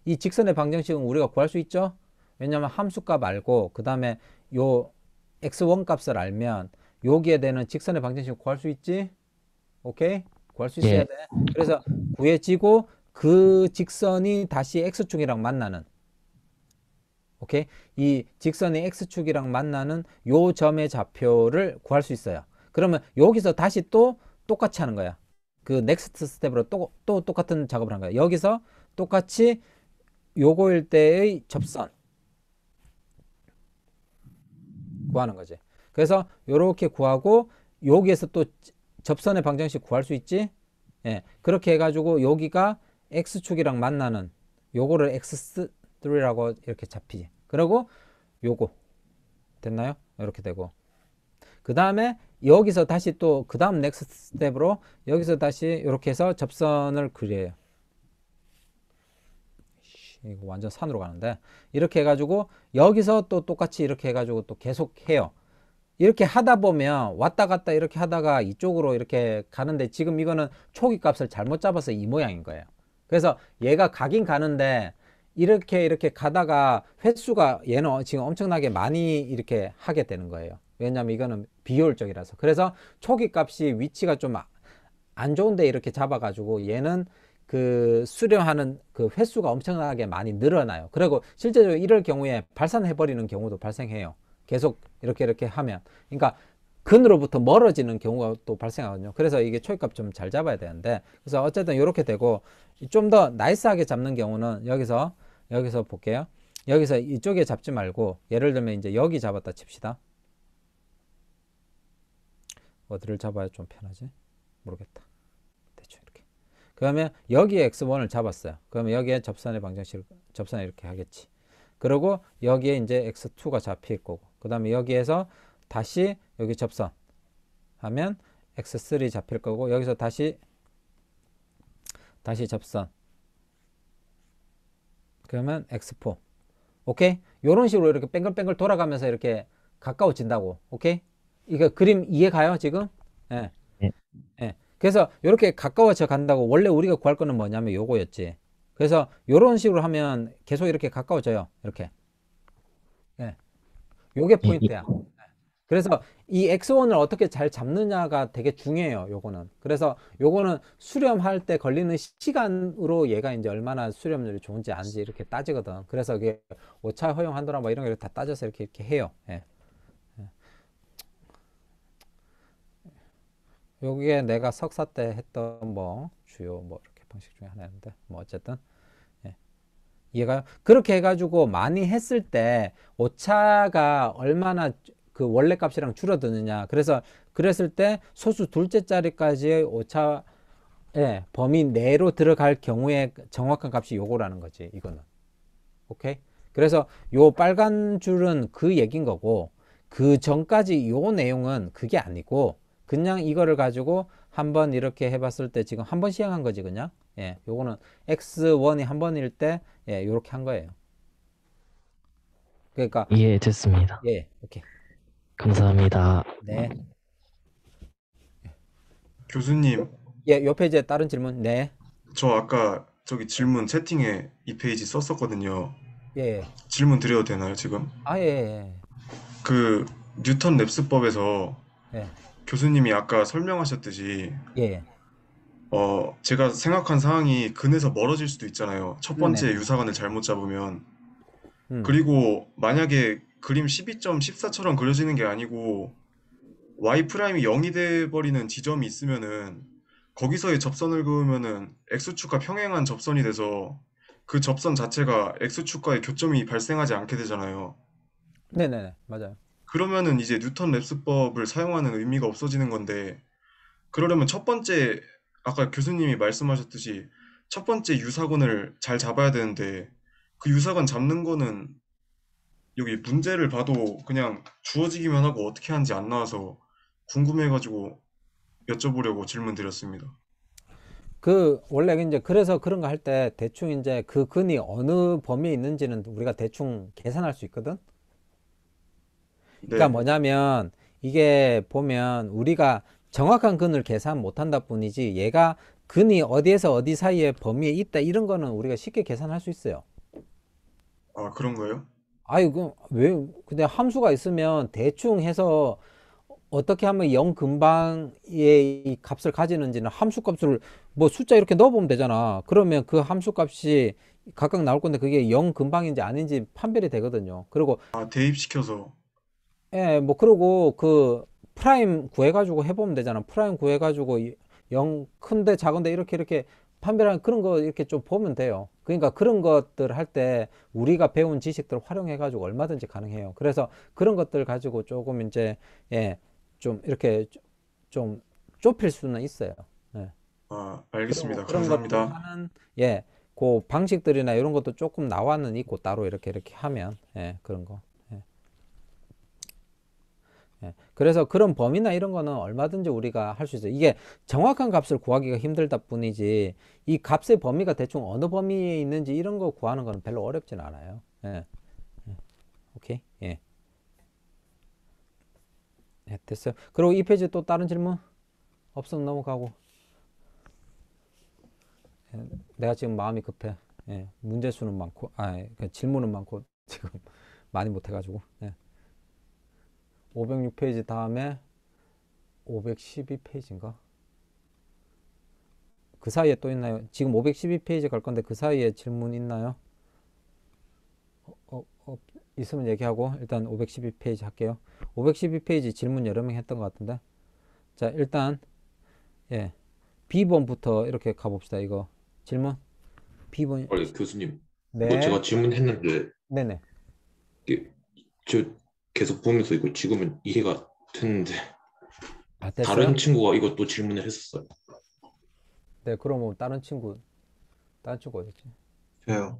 이 직선의 방정식은 우리가 구할 수 있죠. 왜냐면 함수값 알고 그 다음에 요 x1 값을 알면 여기에 되는 직선의 방정식 을 구할 수 있지. 오케이? 구할 수 있어야 예. 돼. 그래서 구해지고 그 직선이 다시 x축이랑 만나는 오케이? 이 직선이 x축이랑 만나는 요 점의 좌표를 구할 수 있어요. 그러면 여기서 다시 또 똑같이 하는 거야. 그 넥스트 스텝으로 또, 또 똑같은 작업을 한 거야. 여기서 똑같이 요거일 때의 접선 구하는 거지. 그래서 요렇게 구하고 여기에서 또 접선의 방정식 구할 수 있지? 예. 그렇게 해가지고 여기가 x축이랑 만나는 요거를 x3라고 이렇게 잡히지. 그리고 요거 됐나요? 이렇게 되고 그 다음에 여기서 다시 또 그 다음 넥스트 스텝으로 여기서 다시 이렇게 해서 접선을 그려요. 이거 완전 산으로 가는데 이렇게 해가지고 여기서 또 똑같이 이렇게 해가지고 또 계속 해요. 이렇게 하다 보면 왔다 갔다 이렇게 하다가 이쪽으로 이렇게 가는데 지금 이거는 초기 값을 잘못 잡아서 이 모양인 거예요. 그래서 얘가 가긴 가는데 이렇게 이렇게 가다가 횟수가 얘는 지금 엄청나게 많이 이렇게 하게 되는 거예요. 왜냐하면 이거는 비효율적이라서 그래서 초기 값이 위치가 좀 안 좋은데 이렇게 잡아 가지고 얘는 그 수렴하는 그 횟수가 엄청나게 많이 늘어나요 그리고 실제로 이럴 경우에 발산해 버리는 경우도 발생해요 계속 이렇게 이렇게 하면 그러니까 근으로부터 멀어지는 경우가 또 발생하거든요 그래서 이게 초기값 좀 잘 잡아야 되는데 그래서 어쨌든 이렇게 되고 좀 더 나이스하게 잡는 경우는 여기서 여기서 볼게요 여기서 이쪽에 잡지 말고 예를 들면 이제 여기 잡았다 칩시다 어디를 잡아야 좀 편하지? 모르겠다. 대충 이렇게. 그러면 여기에 x1을 잡았어요. 그러면 여기에 접선의 방정식 접선을 이렇게 하겠지. 그리고 여기에 이제 x2가 잡힐 거고. 그다음에 여기에서 다시 여기 접선 하면 x3 잡힐 거고 여기서 다시 다시 접선 그러면 x4 오케이? 요런 식으로 이렇게 뱅글뱅글 돌아가면서 이렇게 가까워진다고 오케이? 이거 그림 이해가요 지금? 예. 예. 예. 그래서 이렇게 가까워져 간다고 원래 우리가 구할 거는 뭐냐면 요거였지. 그래서 이런 식으로 하면 계속 이렇게 가까워져요. 이렇게. 예. 요게 포인트야. 예. 그래서 이 x1을 어떻게 잘 잡느냐가 되게 중요해요. 요거는. 그래서 요거는 수렴할 때 걸리는 시간으로 얘가 이제 얼마나 수렴률이 좋은지 안지 이렇게 따지거든. 그래서 이게 오차 허용 한도나 뭐 이런 거 다 따져서 이렇게 이렇게 해요. 예. 여기에 내가 석사 때 했던 뭐 주요 뭐 이렇게 방식 중에 하나인데 뭐 어쨌든 예. 이해가요? 그렇게 해가지고 많이 했을 때 오차가 얼마나 그 원래 값이랑 줄어드느냐 그래서 그랬을 때 소수 둘째 자리까지 오차 예, 범위 내로 들어갈 경우에 정확한 값이 요거라는 거지 이거는 오케이 그래서 요 빨간 줄은 그 얘긴 거고 그 전까지 요 내용은 그게 아니고 그냥 이거를 가지고 한번 이렇게 해봤을 때 지금 한번 시행한 거지 그냥 예 요거는 x1이 한 번일 때 예, 요렇게 한 거예요 그러니까 예 됐습니다 예 오케이 감사합니다 네 교수님 예 옆에 이제 다른 질문 네저 아까 저기 질문 채팅에 이 페이지 썼었거든요 예 질문 드려도 되나요 지금 아예그 예. 예, 예. 그 뉴턴 랩스법에서 예. 교수님이 아까 설명하셨듯이 예. 어, 제가 생각한 상황이 근에서 멀어질 수도 있잖아요. 첫 번째 네네. 유사관을 잘못 잡으면. 음. 그리고 만약에 그림 12.14처럼 그려지는 게 아니고 y 프라임이 0이 돼 버리는 지점이 있으면은 거기서의 접선을 그으면은 x축과 평행한 접선이 돼서 그 접선 자체가 x축과의 교점이 발생하지 않게 되잖아요. 네네 맞아요. 그러면은 이제 뉴턴 랩스법을 사용하는 의미가 없어지는 건데 그러려면 첫 번째 아까 교수님이 말씀하셨듯이 첫 번째 유사건을 잘 잡아야 되는데 그 유사건 잡는 거는 여기 문제를 봐도 그냥 주어지기만 하고 어떻게 하는지 안 나와서 궁금해가지고 여쭤보려고 질문 드렸습니다. 그 원래 이제 그래서 그런 거 할 때 대충 이제 그 근이 어느 범위에 있는지는 우리가 대충 계산할 수 있거든. 그러니까 네. 뭐냐면 이게 보면 우리가 정확한 근을 계산 못한다 뿐이지 얘가 근이 어디에서 어디 사이에 범위에 있다 이런 거는 우리가 쉽게 계산할 수 있어요. 아 그런가요? 아유 그왜 근데 함수가 있으면 대충 해서 어떻게 하면 영 근방의 이 값을 가지는지는 함수 값을 뭐 숫자 이렇게 넣어보면 되잖아. 그러면 그 함수 값이 각각 나올 건데 그게 영 근방인지 아닌지 판별이 되거든요. 그리고 아 대입시켜서 예, 뭐 그러고 그 프라임 구해가지고 해보면 되잖아. 프라임 구해가지고 영 큰데 작은데 이렇게 이렇게 판별하는 그런 거 이렇게 좀 보면 돼요. 그러니까 그런 것들 할 때 우리가 배운 지식들 활용해 가지고 얼마든지 가능해요. 그래서 그런 것들 가지고 조금 이제 예, 좀 이렇게 좀 좁힐 수는 있어요. 예. 아, 알겠습니다. 그런 감사합니다. 하는, 예. 그 방식들이나 이런 것도 조금 나와는 있고 따로 이렇게 이렇게 하면 예, 그런 거. 예. 그래서 그런 범위나 이런 거는 얼마든지 우리가 할 수 있어요. 이게 정확한 값을 구하기가 힘들다 뿐이지 이 값의 범위가 대충 어느 범위에 있는지 이런 거 구하는 거 별로 어렵진 않아요. 예. 예. 오케이. 예. 예, 됐어요. 그리고 이 페이지 또 다른 질문 없으면 넘어가고. 예, 내가 지금 마음이 급해. 예, 문제 수는 많고, 아, 예, 그 질문은 많고 지금 많이 못해가지고. 예. 506페이지 다음에 512페이지인가? 그 사이에 또 있나요? 지금 512페이지 갈 건데 그 사이에 질문 있나요? 어, 어, 어, 있으면 얘기하고 일단 512페이지 할게요. 512페이지 질문 여러 명 했던 것 같은데 자 일단 예 B번부터 이렇게 가봅시다. 이거 질문 B번 아니, 어, 예, 교수님 네. 뭐 제가 질문했는데 네네 저 계속 보면서 이거 지금은 이해가 되는데 아, 네, 다른 친구가 이것도 질문을 했었어요. 네, 그럼 뭐 다른 친구 다른 친구 어딨지? 저요.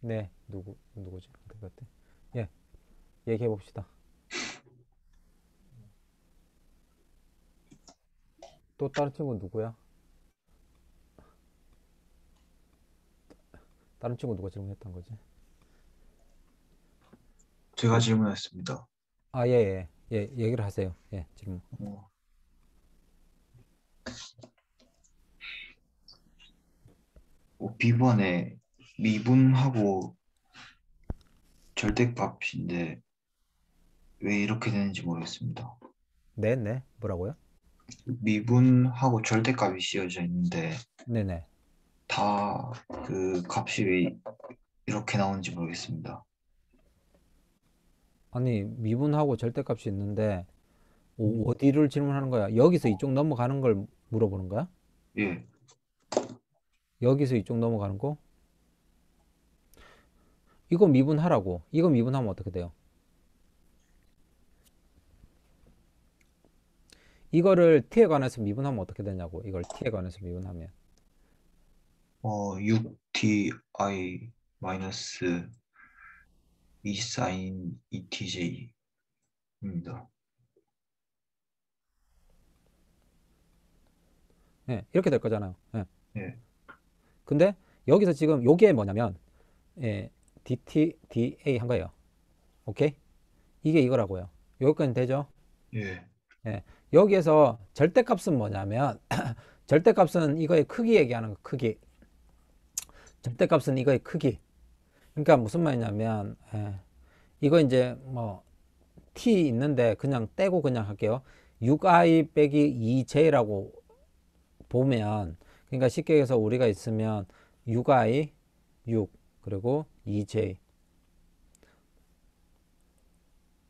네, 누구 누구지? 그때 예, 얘기해 봅시다. 또 다른 친구 누구야? 다른 친구 누가 질문했던 거지? 제가 질문했습니다. 아, 예, 예. 예, 얘기를 하세요. 예, 질문. 어, 뭐, 비번에 미분하고 절대값인데 왜 이렇게 되는지 모르겠습니다. 네, 네. 뭐라고요? 미분하고 절대값이 씌어져 있는데 네, 네. 다 그 값이 왜 이렇게 나오는지 모르겠습니다. 아니 미분하고 절대값이 있는데 오, 음. 어디를 질문하는 거야? 여기서 이쪽 넘어가는 걸 물어보는 거야? 예. 여기서 이쪽 넘어가는 거? 이거 미분하라고. 이거 미분하면 어떻게 돼요? 이거를 t에 관해서 미분하면 어떻게 되냐고. 이걸 t에 관해서 미분하면. 어, 6ti 마이너스 이 s i g ETJ입니다. 네, 예, 이렇게 될 거잖아요. 네. 네. 근데 여기서 지금 요게 뭐냐면 예, DTDA 한 거예요. 오케이? 이게 이거라고요. 여기까지 되죠? 예. 예. 여기에서 절대값은 뭐냐면 절대값은 이거의 크기 얘기하는 거 크기. 절대값은 이거의 크기. 그러니까 무슨 말이냐면 예, 이거 이제 뭐 t 있는데 그냥 떼고 그냥 할게요. 6i 빼기 2j라고 보면 그러니까 쉽게 해서 우리가 있으면 6i 6 그리고 2j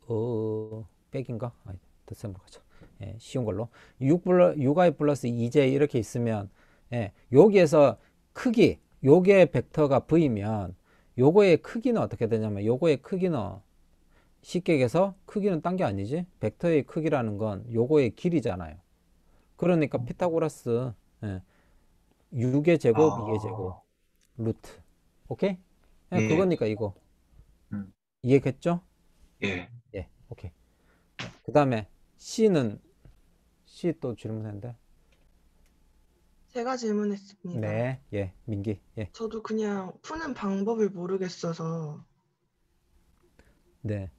어 백인가? 아 더셈으로 가죠. 예, 쉬운 걸로 6 플러, 6i 플러스 2j 이렇게 있으면 예, 여기에서 크기 요게 벡터가 v면 요거의 크기는 어떻게 되냐면 요거의 크기는 쉽게 얘기해서 크기는 딴 게 아니지 벡터의 크기라는 건 요거의 길이잖아요 그러니까 음. 피타고라스 예, 6의 제곱 아. 2의 제곱 루트 오케이? 예, 예. 그거니까 이거 음. 이해겠죠? 예. 예 오케이 그 다음에 C는 C 또 질문했는데 제가 질문했습니다. 네, 예, 민기. 예. 저도 그냥 푸는 방법을 모르겠어서 네.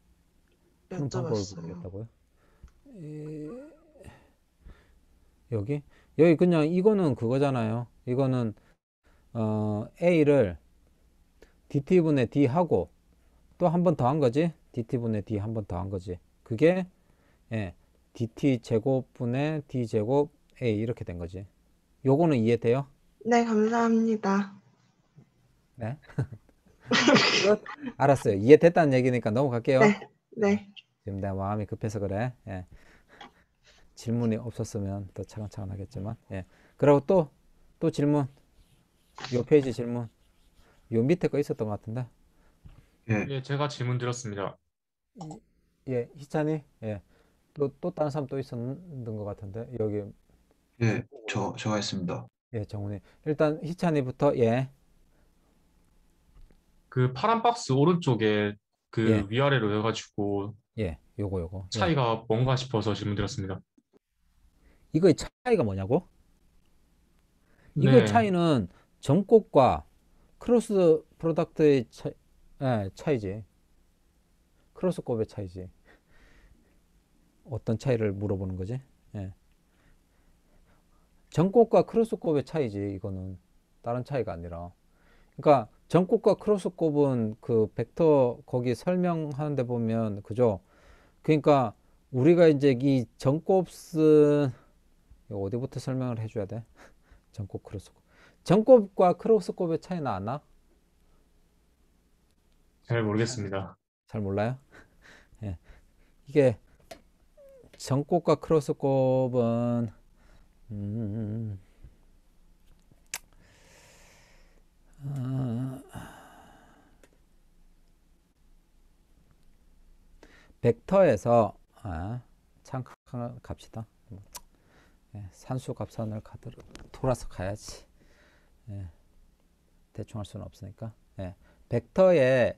푸는 방법을 모르겠다고요? 이- 예. 여기 여기 그냥 이거는 그거잖아요. 이거는 어, A를 DT분의 D 하고 또 한 번 더 한 거지. DT분의 D 한 번 더 한 거지. 그게 예, DT 제곱분의 D 제곱 A 이렇게 된 거지. 요거는 이해돼요? 네, 감사합니다. 네. 알았어요. 이해됐다는 얘기니까 넘어갈게요. 네, 네. 지금 내 마음이 급해서 그래. 예. 질문이 없었으면 더 차근차근 하겠지만. 예. 그리고 또, 또 질문. 요 페이지 질문. 요 밑에 거 있었던 것 같은데. 예. 예, 제가 질문 드렸습니다. 예, 희찬이. 예. 또, 또 다른 사람 또 있었는 것 같은데. 여기. 예. 뭐저 제가 했습니다. 예, 정훈이. 일단 희찬이부터 예. 그 파란 박스 오른쪽에 그 예. 위아래로 해가지고 예, 요거 요거. 예. 차이가 뭔가 싶어서 질문드렸습니다. 이거의 차이가 뭐냐고? 이거의 네. 차이는 전곡과 크로스 프로덕트의 차, 예, 차이지. 크로스곱의 차이지. 어떤 차이를 물어보는 거지? 전곡과 크로스곱의 차이지 이거는 다른 차이가 아니라 그러니까 전곡과 크로스곱은 그 벡터 거기 설명하는 데 보면 그죠 그러니까 우리가 이제 이 전곱은 어디부터 설명을 해줘야 돼전곡 크로스곱 전곡과 크로스곱의 차이나안 나? 잘 모르겠습니다 잘 몰라요? 예. 이게 전곡과 크로스곱은 음. 아. 벡터에서 아, 창각 갑시다. 예, 산수 갑산을 가드로 돌아서 가야지. 예, 대충 할 수는 없으니까. 예, 벡터에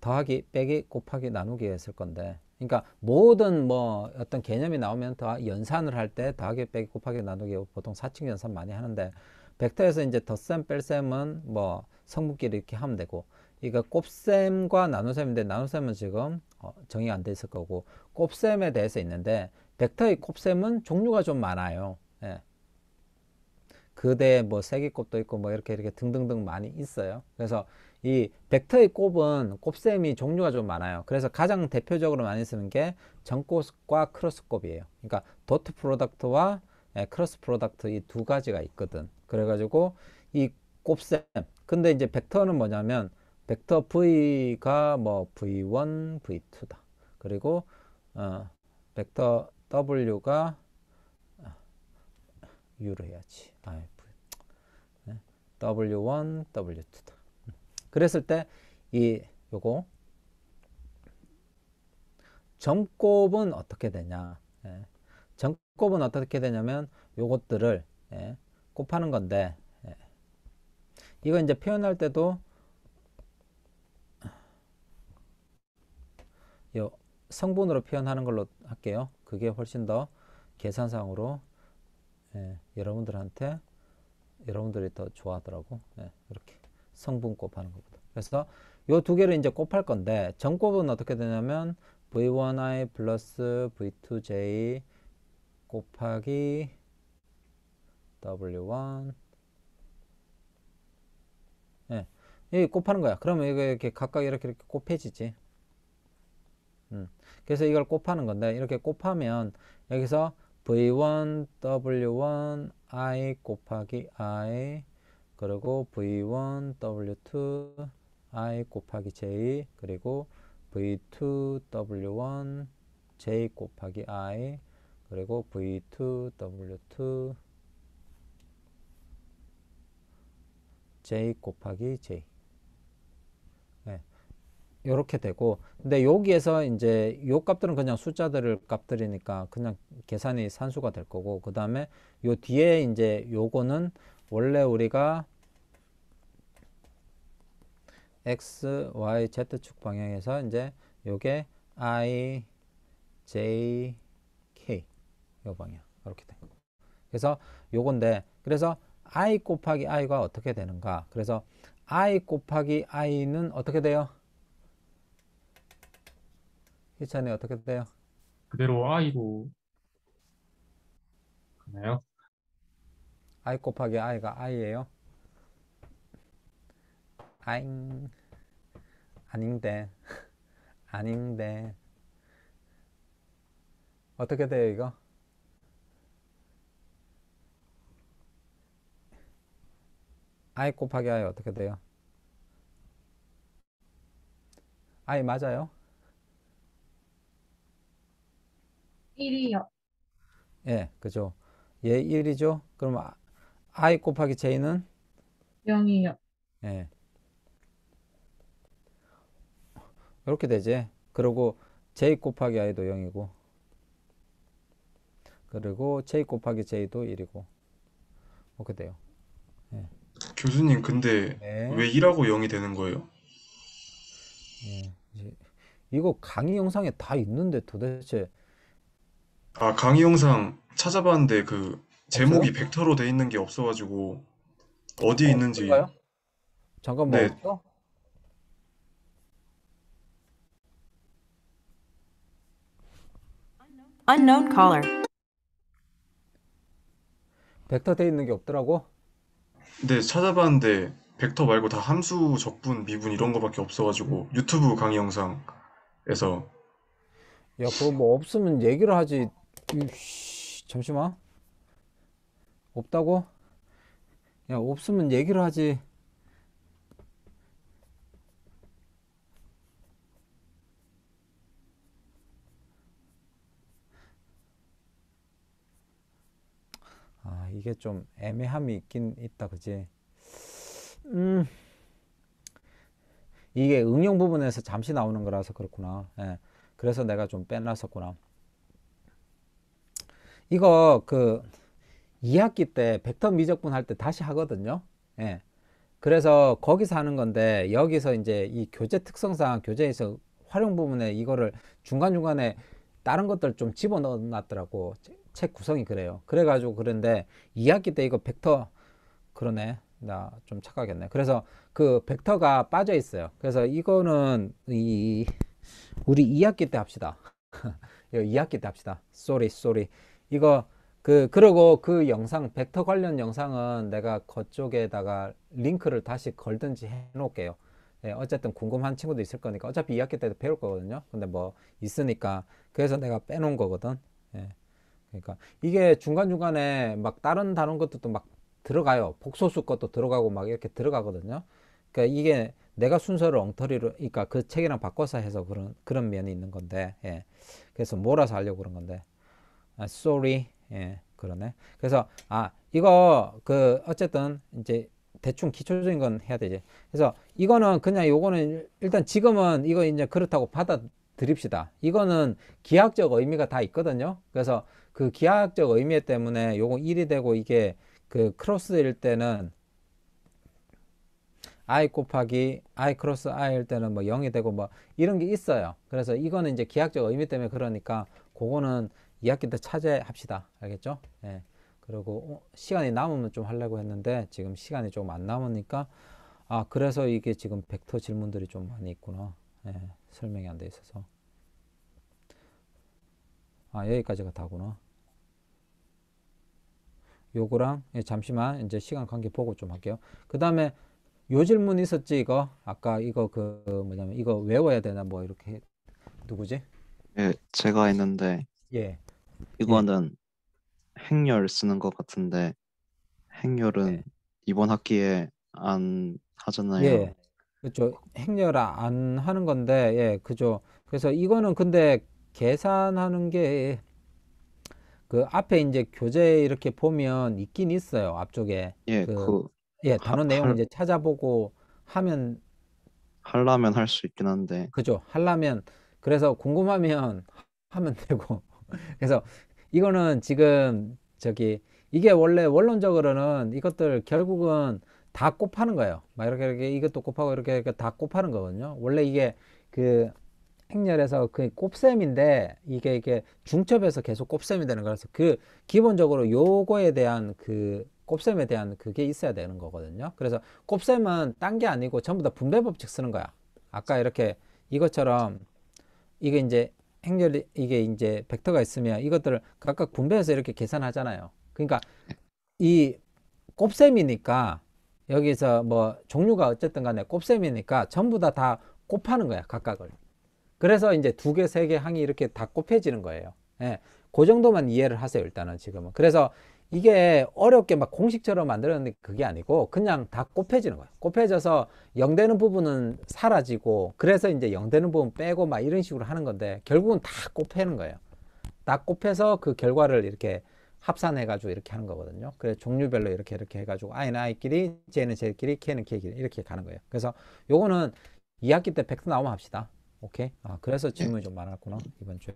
더하기, 빼기, 곱하기, 나누기 했을 건데 그러니까 모든 뭐 어떤 개념이 나오면 다 연산을 할 때 더하기 빼기 곱하기 나누기 보통 사칭 연산 많이 하는데 벡터에서 이제 덧셈 뺄셈은 뭐 성분끼리 이렇게 하면 되고 이거 곱셈과 나눗셈인데 나눗셈은 지금 어, 정의 안 돼 있을 거고 곱셈에 대해서 있는데 벡터의 곱셈은 종류가 좀 많아요. 예. 그대 뭐 세기곱도 있고 뭐 이렇게 이렇게 등등등 많이 있어요. 그래서 이 벡터의 곱은 곱셈이 종류가 좀 많아요. 그래서 가장 대표적으로 많이 쓰는 게 정곱과 크로스곱이에요. 그러니까 도트 프로덕트와 예, 크로스 프로덕트 이 두 가지가 있거든. 그래가지고 이 곱셈. 근데 이제 벡터는 뭐냐면 벡터 v가 뭐 v1, v2다. 그리고 어, 벡터 w가 어, u로 해야지. 아, w1, w2다. 그랬을 때 이 요거 정곱은 어떻게 되냐 예. 정곱은 어떻게 되냐면 요것들을 예. 곱하는 건데 예. 이거 이제 표현할 때도 요 성분으로 표현하는 걸로 할게요 그게 훨씬 더 계산상으로 예. 여러분들한테 여러분들이 더 좋아하더라고 예. 이렇게 성분 곱하는 것보다. 그래서 요 두 개를 이제 곱할 건데 정곱은 어떻게 되냐면 v1i 플러스 v2j 곱하기 w1 예. 이 곱하는 거야. 그러면 이거 이렇게 각각 이렇게 이렇게 곱해지지. 음. 그래서 이걸 곱하는 건데 이렇게 곱하면 여기서 v1 w1 i 곱하기 i 그리고 V1, W2, I 곱하기 J 그리고 V2, W1, J 곱하기 I 그리고 V2, W2, J 곱하기 J 이렇게 네. 되고 근데 여기에서 이제 요 값들은 그냥 숫자들을 값들이니까 그냥 계산이 산수가 될 거고 그 다음에 요 뒤에 이제 요거는 원래 우리가 x, y, z축 방향에서 이제 요게 i, j, k 요 방향 이렇게 된거 그래서 요건데 그래서 i 곱하기 i가 어떻게 되는가 그래서 i 곱하기 i는 어떻게 돼요? 희찬이 어떻게 돼요? 그대로 i로 가나요? i 곱하기 i가 i예요? 아잉 아닌데 아닌데 어떻게 돼요 이거? 아이 곱하기 아이 어떻게 돼요? 아이 맞아요? 1이요. 예, 그죠. 얘 1이죠? 그럼 아, 아이 곱하기 제이는 0이요. 예. 이렇게 되지. 그리고 j 곱하기 i도 0이고 그리고 j 곱하기 j도 1이고 이렇게 돼요. 네. 교수님 근데 네. 왜 1하고 0이 되는 거예요? 네. 이거 강의 영상에 다 있는데 도대체 아 강의 영상 찾아봤는데 그 제목이 없어요? 벡터로 돼 있는 게 없어가지고 어디 어, 있는지 잠깐만 뭐 네. Unknown caller. 벡터 돼 있는 게 없더라고. 네, 찾아봤는데 벡터 말고 다 함수, 적분, 미분 이런 거밖에 없어가지고 유튜브 강의 영상에서 야, 그거 뭐 없으면 얘기를 하지. 이씨, 잠시만. 없다고? 야, 없으면 얘기를 하지. 이게 좀 애매함이 있긴 있다 그지 음 이게 응용 부분에서 잠시 나오는 거라서 그렇구나 예. 그래서 내가 좀 빼놨었구나 이거 그 2학기 때 벡터 미적분 할 때 다시 하거든요 예. 그래서 거기서 하는 건데 여기서 이제 이 교재 특성상 교재에서 활용 부분에 이거를 중간중간에 다른 것들 좀 집어넣어 놨더라고 책 구성이 그래요. 그래가지고 그런데 2학기 때 이거 벡터 그러네. 나 좀 착각했네. 그래서 그 벡터가 빠져 있어요. 그래서 이거는 이 우리 2학기 때 합시다. 이거 2학기 때 합시다. 쏘리 쏘리. 이거 그 그리고 그 영상 벡터 관련 영상은 내가 그쪽에다가 링크를 다시 걸든지 해 놓을게요. 네, 예, 어쨌든 궁금한 친구도 있을 거니까 어차피 2학기 때도 배울 거거든요. 근데 뭐 있으니까 그래서 내가 빼놓은 거거든. 그러니까 이게 중간중간에 막 다른 다른 것도 또 막 들어가요. 복소수 것도 들어가고 막 이렇게 들어가거든요. 그러니까 이게 내가 순서를 엉터리로 그러니까 그 책이랑 바꿔서 해서 그런 그런 면이 있는 건데. 예. 그래서 몰아서 하려고 그런 건데. 아, sorry. 예. 그러네. 그래서 아, 이거 그 어쨌든 이제 대충 기초적인 건 해야 되지. 그래서 이거는 그냥 요거는 일단 지금은 이거 이제 그렇다고 받아들입시다. 이거는 기하학적 의미가 다 있거든요. 그래서 그 기하학적 의미 때문에 요거 1이 되고 이게 그 크로스일 때는 i 곱하기 i 크로스 i일 때는 뭐 0이 되고 뭐 이런 게 있어요. 그래서 이거는 이제 기하학적 의미 때문에 그러니까 그거는 2학기 때 차지합시다. 알겠죠? 예. 그리고 어, 시간이 남으면 좀 하려고 했는데 지금 시간이 조금 안 남으니까 아 그래서 이게 지금 벡터 질문들이 좀 많이 있구나. 예. 설명이 안 돼 있어서. 아 여기까지가 다구나 요거랑 예, 잠시만 이제 시간 관계 보고 좀 할게요 그 다음에 요 질문 있었지 이거 아까 이거 그 뭐냐면 이거 외워야 되나 뭐 이렇게 누구지? 예 제가 했는데 예 이거는 예. 행렬 쓰는 것 같은데 행렬은 예. 이번 학기에 안 하잖아요. 예 그렇죠 행렬 안 하는 건데 예 그죠 그래서 이거는 근데 계산하는 게 그 앞에 이제 교재 이렇게 보면 있긴 있어요. 앞쪽에. 예, 그, 그 예, 단어 하- 내용 할 이제 찾아보고 하면 할라면할 수 있긴 한데. 그죠. 할라면 그래서 궁금하면 하- 하면 되고. 그래서 이거는 지금 저기 이게 원래 원론적으로는 이것들 결국은 다 곱하는 거예요. 막 이렇게 이렇게 이것도 곱하고 이렇게 이렇게 다 곱하는 거거든요. 원래 이게 그 행렬에서 그 곱셈인데 이게 이게 중첩에서 계속 곱셈이 되는 거라서 그 기본적으로 요거에 대한 그 곱셈에 대한 그게 있어야 되는 거거든요. 그래서 곱셈은 딴 게 아니고 전부 다 분배 법칙 쓰는 거야. 아까 이렇게 이것처럼 이게 이제 행렬이 게 이제 벡터가 있으면 이것들을 각각 분배해서 이렇게 계산하잖아요. 그러니까 이 곱셈이니까 여기서 뭐 종류가 어쨌든 간에 곱셈이니까 전부 다다 다 곱하는 거야 각각을. 그래서 이제 두 개, 세 개 항이 이렇게 다꼽혀지는 거예요. 예. 그 정도만 이해를 하세요, 일단은 지금은. 그래서 이게 어렵게 막 공식처럼 만들었는데 그게 아니고 그냥 다꼽혀지는 거예요. 꼽혀져서0 되는 부분은 사라지고 그래서 이제 0 되는 부분 빼고 막 이런 식으로 하는 건데 결국은 다꼽히는 거예요. 다꼽혀서그 결과를 이렇게 합산해가지고 이렇게 하는 거거든요. 그래서 종류별로 이렇게 이렇게 해가지고 I는 I끼리, J는 J끼리, K는 K끼리 이렇게 가는 거예요. 그래서 요거는 2학기 때 100도 나오면 합시다. 오케이. 아, 그래서 네. 질문이 좀 많았구나. 이번 주에.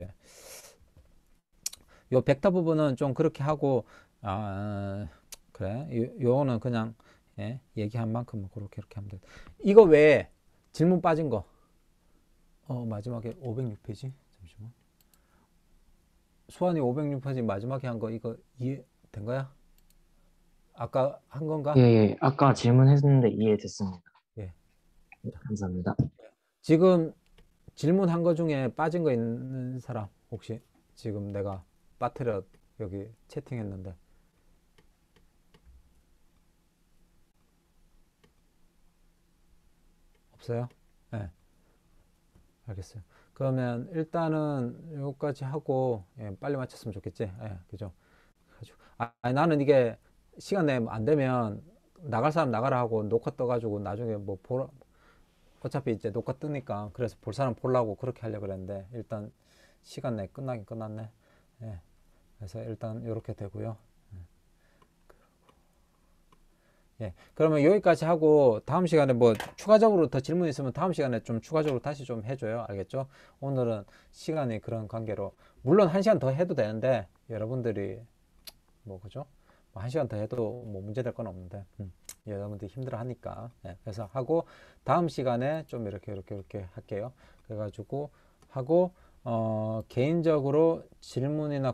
요 벡터 부분은 좀 그렇게 하고, 아, 그래. 요, 요거는 그냥, 예, 얘기한 만큼 그렇게, 이렇게 하면 돼. 이거 외에 질문 빠진 거. 어, 마지막에 506페이지. 잠시만. 수환이 506페이지 마지막에 한 거 이거 이해된 거야? 아까 한 건가? 예, 예. 아까 질문했는데 이해됐습니다. 예. 감사합니다. 지금 질문한 거 중에 빠진 거 있는 사람 혹시 지금 내가 빠트려 여기 채팅했는데 없어요? 네. 알겠어요. 그러면 일단은 여기까지 하고 예, 빨리 마쳤으면 좋겠지. 예, 그죠? 아, 아니, 나는 이게 시간 내면 안 되면 나갈 사람 나가라 하고 녹화 떠가지고 나중에 뭐 보라 어차피 이제 녹화 뜨니까 그래서 볼 사람 보려고 그렇게 하려고 그랬는데 일단 시간 내 끝나긴 끝났네 예. 그래서 일단 이렇게 되고요 예. 예. 그러면 여기까지 하고 다음 시간에 뭐 추가적으로 더 질문 있으면 다음 시간에 좀 추가적으로 다시 좀 해줘요 알겠죠 오늘은 시간이 그런 관계로 물론 한 시간 더 해도 되는데 여러분들이 뭐 그죠 뭐 한 시간 더 해도 뭐 문제될 건 없는데 음, 여러분들이 힘들어 하니까 네, 예, 그래서 하고 다음 시간에 좀 이렇게 이렇게 이렇게 할게요 그래가지고 하고 어, 개인적으로 질문이나